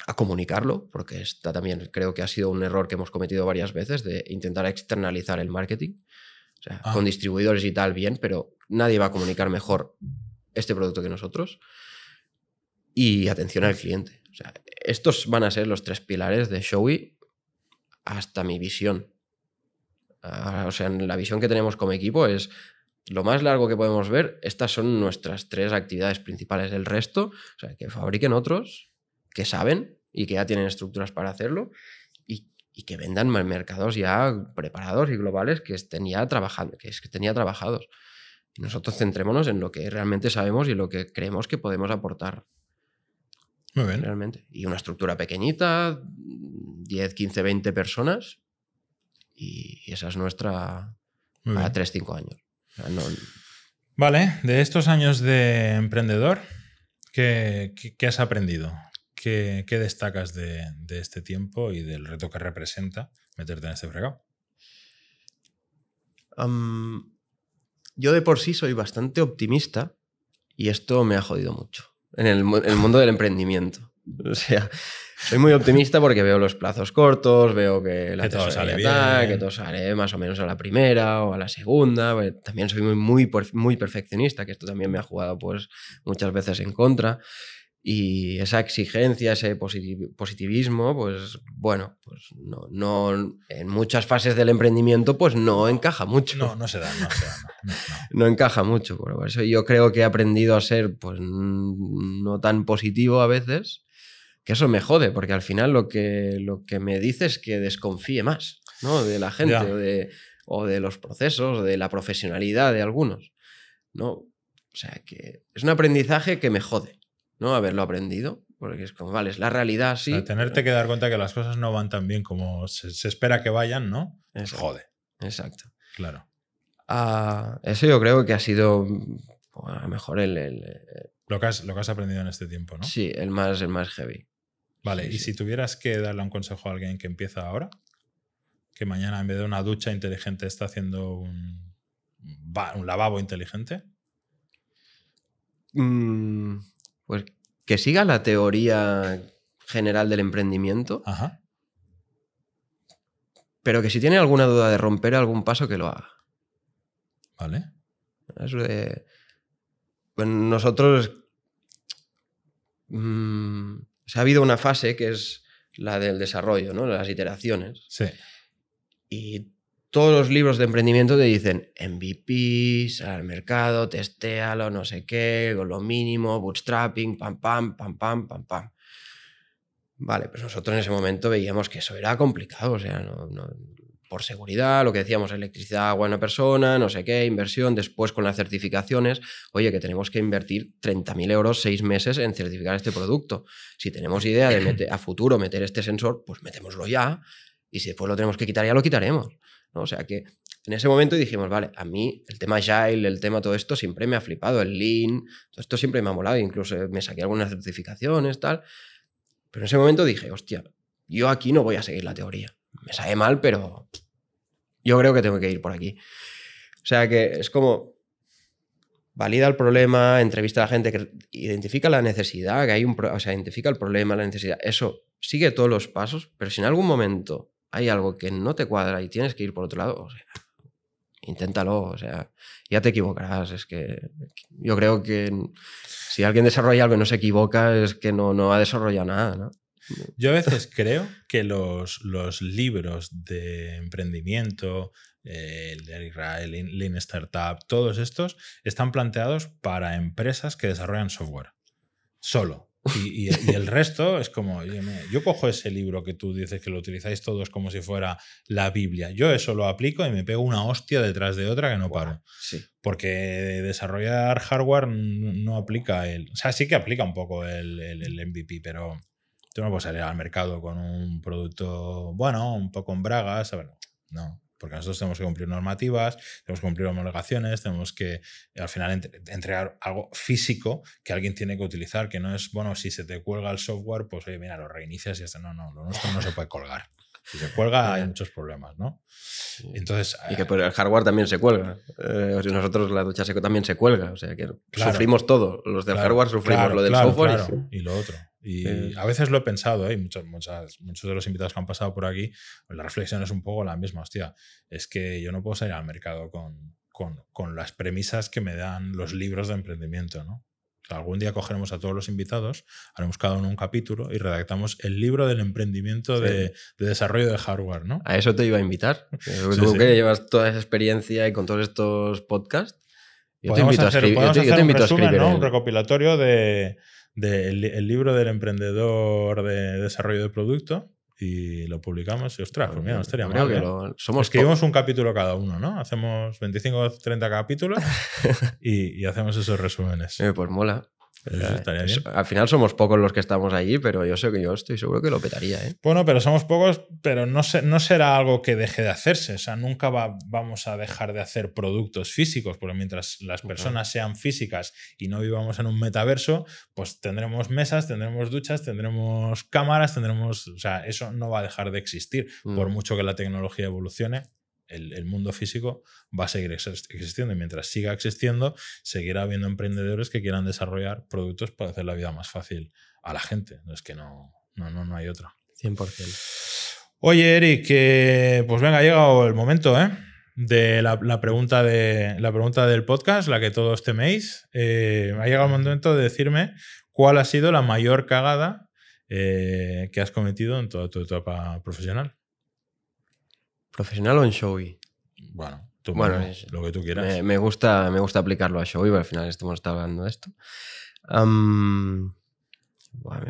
a comunicarlo, porque está también creo que ha sido un error que hemos cometido varias veces de intentar externalizar el marketing. O sea, ah. con distribuidores y tal, bien, pero nadie va a comunicar mejor este producto que nosotros y atención al cliente. estos van a ser los tres pilares de Showy hasta mi visión. Ah, o sea, la visión que tenemos como equipo es lo más largo que podemos ver, estas son nuestras tres actividades principales. del resto, sea, que fabriquen otros, que saben y que ya tienen estructuras para hacerlo y, que vendan mercados ya preparados y globales que tenía trabajando, que trabajados. Nosotros centrémonos en lo que realmente sabemos y lo que creemos que podemos aportar. Muy bien. Realmente. Y una estructura pequeñita, 10, 15, 20 personas. Y esa es nuestra a 3, 5 años. Vale, de estos años de emprendedor, ¿qué, has aprendido? ¿Qué, destacas de, este tiempo y del reto que representa meterte en este fregado? yo de por sí soy bastante optimista y esto me ha jodido mucho en el, mundo del emprendimiento. O sea, soy muy optimista porque veo los plazos cortos, veo que, la que todo sale bien. que todo sale más o menos a la primera o a la segunda. También soy muy, muy, muy perfeccionista, que esto también me ha jugado pues, muchas veces en contra. Y esa exigencia, ese positivismo, pues bueno, pues no, no, en muchas fases del emprendimiento pues no encaja mucho. No, no se da, no se da. No, encaja mucho, por eso yo creo que he aprendido a ser pues no tan positivo a veces, que eso me jode, porque al final lo que, lo que me dice es que desconfíe más, ¿no? De la gente o, de, o de los procesos, de la profesionalidad de algunos, ¿no? O sea, que es un aprendizaje que me jode. ¿no? Haberlo aprendido. Porque es como, vale, es la realidad, sí. tenerte que dar cuenta que las cosas no van tan bien como se, espera que vayan, ¿no? Pues jode. Exacto. Claro. Ah, eso yo creo que ha sido pues, a lo mejor el, eh, Lo, que has, lo, que has, aprendido en este tiempo, ¿no? Sí, el más, el más heavy. Vale, y si tuvieras que darle un consejo a alguien que empieza ahora, que mañana en vez de una ducha inteligente está haciendo un, un lavabo inteligente. mmm pues que siga la teoría general del emprendimiento, Ajá. pero que si tiene alguna duda de romper algún paso, que lo haga. Vale. Eso de... Pues nosotros... Mm, se ha habido una fase que es la del desarrollo, ¿no? Las iteraciones. Sí. Y todos los libros de emprendimiento te dicen MVP, sal al mercado, testéalo, no sé qué, con lo mínimo, bootstrapping, pam, pam, pam, pam, pam, pam. Vale, pues nosotros en ese momento veíamos que eso era complicado, o sea, por seguridad, lo que decíamos, electricidad, agua, una persona, no sé qué, inversión, después con las certificaciones, oye, que tenemos que invertir 30.000 euros seis meses en certificar este producto. Si tenemos idea de a futuro meter este sensor, pues metémoslo ya, y si después lo tenemos que quitar, ya lo quitaremos. O sea que en ese momento dijimos, vale, a mí el tema Agile, el tema todo esto siempre me ha flipado, el Lean, todo esto siempre me ha molado, incluso me saqué algunas certificaciones, tal. Pero en ese momento dije, hostia, yo aquí no voy a seguir la teoría. Me sale mal, pero yo creo que tengo que ir por aquí. O sea que es como, valida el problema, entrevista a la gente, que identifica la necesidad, que hay un, o sea, identifica el problema, la necesidad. Eso, sigue todos los pasos, pero si en algún momento hay algo que no te cuadra y tienes que ir por otro lado, o inténtalo, o sea, ya te equivocarás. Es que yo creo que si alguien desarrolla algo y no se equivoca, es que no, no ha desarrollado nada, Yo a veces creo que los, libros de emprendimiento, eh, el el Israel, Lean Startup, todos estos están planteados para empresas que desarrollan software. Solo. Y, el resto es como, yo cojo ese libro que tú dices que lo utilizáis todos como si fuera la Biblia. Yo eso lo aplico y me pego una hostia detrás de otra que no paro. Porque desarrollar hardware no aplica el. O sea, sí que aplica un poco el, el, MVP, pero tú no puedes salir al mercado con un producto, bueno, un poco en bragas. A ver, no porque nosotros tenemos que cumplir normativas, tenemos que cumplir homologaciones, tenemos que eh, al final entregar algo físico que alguien tiene que utilizar, que no es, bueno, si se te cuelga el software, pues oye, mira, lo reinicias y hasta no, no, lo nuestro no se puede colgar. Si se cuelga hay muchos problemas, ¿no? Entonces, y que eh, por el hardware también se cuelga. Eh, si nosotros la ducha seco también se cuelga. O sea que sufrimos todo. Los del hardware sufrimos lo del software. y lo otro. Y a veces lo he pensado, ¿eh? muchos muchos de los invitados que han pasado por aquí, la reflexión es un poco la misma, hostia, es que yo no puedo salir al mercado con, con, las premisas que me dan los libros de emprendimiento, ¿no? algún día cogeremos a todos los invitados, haremos cada uno un capítulo y redactamos el libro del emprendimiento de, desarrollo de hardware, ¿no? A eso te iba a invitar. que llevas toda esa experiencia y con todos estos podcasts, yo te invito a escribir. Un recopilatorio de del el libro del emprendedor de desarrollo de producto y lo publicamos y ostras, pues mira, no ¿eh? Escribimos un capítulo cada uno, ¿no? Hacemos 25 o 30 capítulos y, hacemos esos resúmenes. Eh, pues mola. Eh, al final somos pocos los que estamos allí, pero yo sé que yo estoy seguro que lo petaría. ¿eh? Bueno, pero somos pocos, pero no, no será algo que deje de hacerse. O sea, nunca vamos a dejar de hacer productos físicos, porque mientras las personas sean físicas y no vivamos en un metaverso, pues tendremos mesas, tendremos duchas, tendremos cámaras, tendremos. O sea, eso no va a dejar de existir, por mm. mucho que la tecnología evolucione el, mundo físico va a seguir existiendo y mientras siga existiendo, seguirá habiendo emprendedores que quieran desarrollar productos para hacer la vida más fácil a la gente. no Es que no, no, hay otra. 100%. Oye, Eric, que pues venga, ha llegado el momento, ¿eh? de la, pregunta de la pregunta del podcast, la que todos teméis. Eh, ha llegado el momento de decirme cuál ha sido la mayor cagada eh, que has cometido en toda tu etapa profesional. ¿Profesional o en showy? Bueno, tú lo que tú quieras. Me, gusta, me gusta aplicarlo a showy, pero al final estamos hablando de esto. mi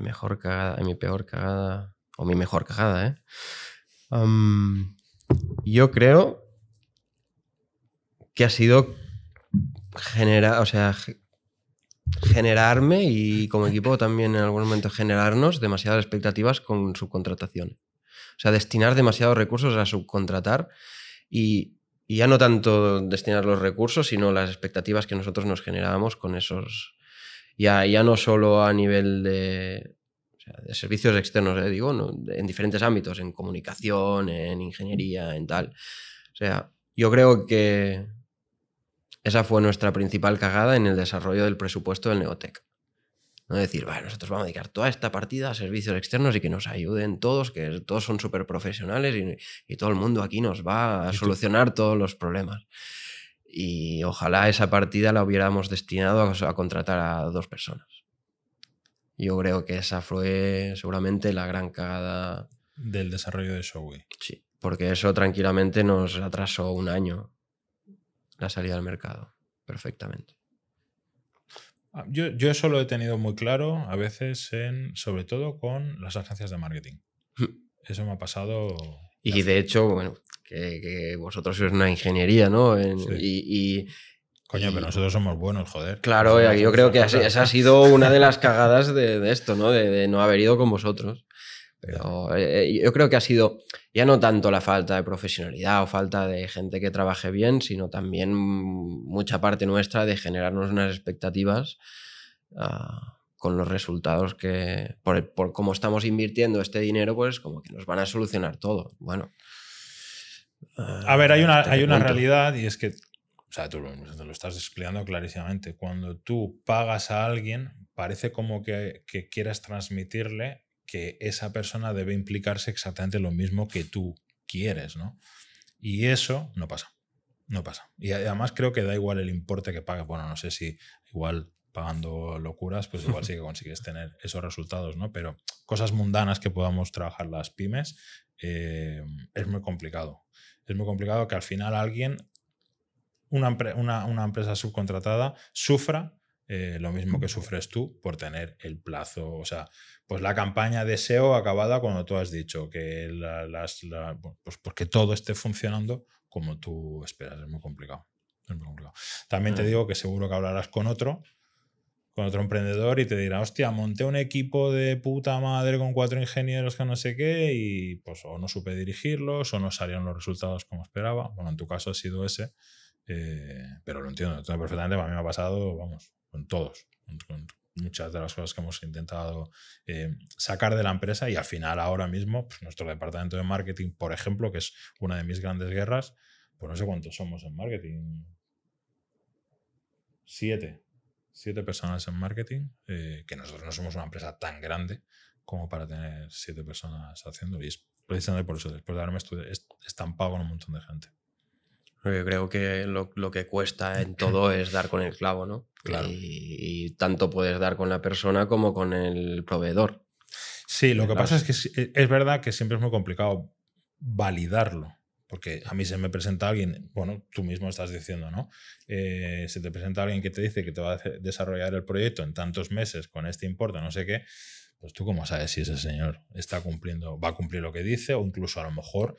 mejor cagada, mi peor cagada, o mi mejor cagada, ¿eh? yo creo que ha sido generar, o sea, generarme y como equipo también en algún momento generarnos demasiadas expectativas con subcontratación. O sea, destinar demasiados recursos a subcontratar y, y ya no tanto destinar los recursos, sino las expectativas que nosotros nos generábamos con esos. Ya, ya no solo a nivel de, servicios externos, eh, digo, en diferentes ámbitos, en comunicación, en ingeniería, en tal. O sea, yo creo que esa fue nuestra principal cagada en el desarrollo del presupuesto del Neotec. No decir, vale, nosotros vamos a dedicar toda esta partida a servicios externos y que nos ayuden todos, que todos son súper profesionales y, todo el mundo aquí nos va a solucionar todos los problemas. Y ojalá esa partida la hubiéramos destinado a, contratar a dos personas. Yo creo que esa fue seguramente la gran cagada. Del desarrollo de Showy. Sí, porque eso tranquilamente nos atrasó un año la salida al mercado, perfectamente. Ah, yo, yo, eso lo he tenido muy claro a veces, en, sobre todo con las agencias de marketing. Hmm. Eso me ha pasado. Y de hecho, bueno, que, que vosotros sois una ingeniería, ¿no? y, y Coño, pero nosotros somos buenos, joder. Claro, yo creo que esa ha sido una de las cagadas de, esto, ¿no? de, no haber ido con vosotros. Pero eh, eh, yo creo que ha sido ya no tanto la falta de profesionalidad o falta de gente que trabaje bien, sino también mucha parte nuestra de generarnos unas expectativas ah, con los resultados que, por, cómo estamos invirtiendo este dinero, pues como que nos van a solucionar todo. Bueno. Ah, a ver, hay una, hay una realidad y es que, o sea, tú lo, estás explicando clarísimamente. Cuando tú pagas a alguien, parece como que, que quieras transmitirle que esa persona debe implicarse exactamente lo mismo que tú quieres, ¿no? Y eso no pasa. No pasa. Y además creo que da igual el importe que pague. Bueno, no sé si igual pagando locuras, pues igual sí que consigues tener esos resultados, ¿no? Pero cosas mundanas que podamos trabajar las pymes eh, es muy complicado. Es muy complicado que al final alguien, una empresa subcontratada, sufra eh, lo mismo que sufres tú por tener el plazo, o sea, pues la campaña de SEO acabada cuando tú has dicho que las, pues porque todo esté funcionando como tú esperas, es muy complicado. También te mm. digo que seguro que hablarás con otro, con otro emprendedor y te dirá, hostia, monté un equipo de puta madre con cuatro ingenieros que no sé qué y pues o no supe dirigirlos o no salieron los resultados como esperaba. Bueno, en tu caso ha sido ese. Eh, pero lo entiendo, perfectamente, a mí me ha pasado, vamos, con todos, con muchas de las cosas que hemos intentado eh, sacar de la empresa y al final ahora mismo pues, nuestro departamento de marketing, por ejemplo, que es una de mis grandes guerras, pues no sé cuántos somos en marketing. Siete. Siete personas en marketing, eh, que nosotros no somos una empresa tan grande como para tener siete personas haciendo. Y es precisamente por eso, después de haberme estampado con un montón de gente. Yo creo que lo, que cuesta en todo es dar con el clavo, ¿no? Claro. Y, tanto puedes dar con la persona como con el proveedor. Sí, lo que pasa es que e, es, verdad que siempre es muy complicado validarlo. Porque a mí se me presenta alguien, bueno, tú mismo estás diciendo, ¿no? Eh, se te presenta alguien que te dice que te va a desarrollar el proyecto en tantos meses con este importe, no sé qué, pues tú cómo sabes si ese señor está cumpliendo, va a cumplir lo que dice o incluso a lo mejor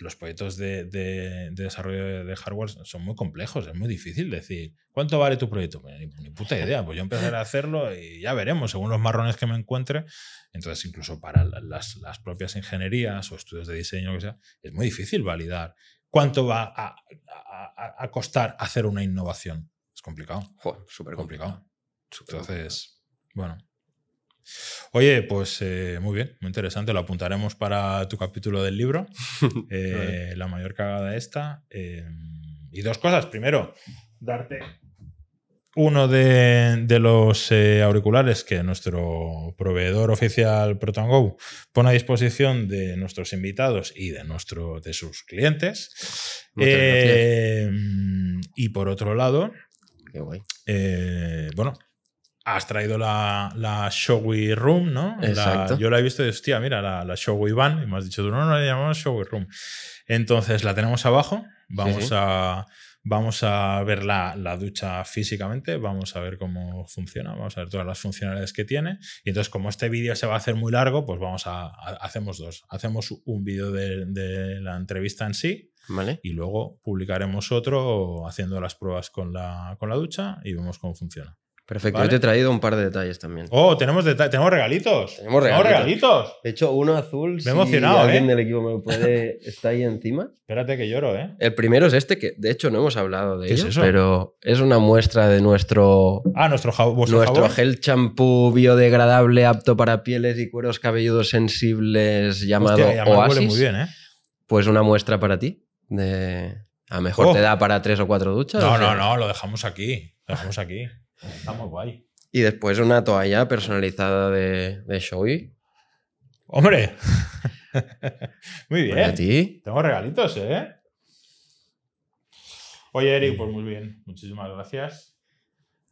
los proyectos de, desarrollo de hardware son muy complejos, es muy difícil decir, ¿cuánto vale tu proyecto? Ni, puta idea, pues yo empezaré a hacerlo y ya veremos, según los marrones que me encuentre. Entonces, incluso para las, propias ingenierías o estudios de diseño, sea, es muy difícil validar cuánto va a, costar hacer una innovación. Es complicado. súper complicado. Entonces, bueno. Oye, pues eh, muy bien, muy interesante. Lo apuntaremos para tu capítulo del libro. Eh, la mayor cagada esta. Eh, y dos cosas. Primero, darte uno de, los auriculares que nuestro proveedor oficial ProtonGo pone a disposición de nuestros invitados y de, nuestro, de sus clientes. y por otro lado, bueno, has traído la, show Showy Room, ¿no? yo la he visto y hostia, mira, la, Show Showy Van, y me has dicho, tú no, no la llamamos Showy Room. Entonces la tenemos abajo, vamos a... Vamos a ver la, ducha físicamente, vamos a ver cómo funciona, vamos a ver todas las funcionalidades que tiene. Y entonces, como este vídeo se va a hacer muy largo, pues vamos a, hacemos dos. Hacemos un vídeo de, de, la entrevista en sí. Vale. Y luego publicaremos otro haciendo las pruebas con la, con la ducha y vemos cómo funciona. Perfecto, yo te he traído un par de detalles también. Oh, tenemos, tenemos regalitos. Tenemos regalitos. De hecho, uno azul. Me emocionado, ¿eh? del equipo me puede. está ahí encima. Espérate que lloro, ¿eh? El primero es este, que de hecho no hemos hablado de ello, pero es una muestra de nuestro. Ah, nuestro Nuestro gel champú biodegradable apto para pieles y cueros cabelludos sensibles llamado Oasis. ¿eh? Pues una muestra para ti. De... A lo mejor te oh. da para tres o cuatro duchas. No, no, no, lo dejamos aquí. Lo dejamos aquí estamos guay. Y después una toalla personalizada de, de Shoei. ¡Hombre! muy bien. Para ti. Tengo regalitos, ¿eh? Oye, Eric, pues muy bien. Muchísimas gracias.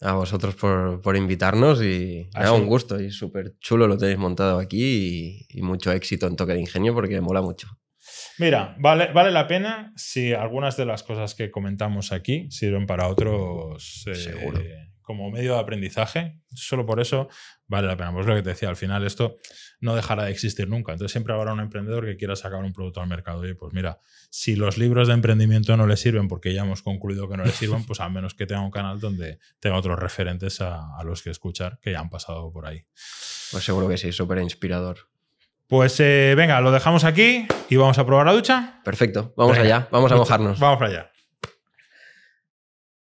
A vosotros por, por invitarnos y ah, nada, un gusto. Y súper chulo lo tenéis montado aquí y, mucho éxito en Toque de Ingenio porque mola mucho. Mira, vale, vale la pena si algunas de las cosas que comentamos aquí sirven para otros. Eh, Seguro como medio de aprendizaje, solo por eso vale la pena. Pues lo que te decía, al final esto no dejará de existir nunca. Entonces siempre habrá un emprendedor que quiera sacar un producto al mercado. Y pues mira, si los libros de emprendimiento no le sirven porque ya hemos concluido que no le sirven, pues al menos que tenga un canal donde tenga otros referentes a, los que escuchar que ya han pasado por ahí. Pues seguro que sí, súper inspirador. Pues eh, venga, lo dejamos aquí y vamos a probar la ducha. Perfecto, vamos allá, vamos a mojarnos. Vamos para allá.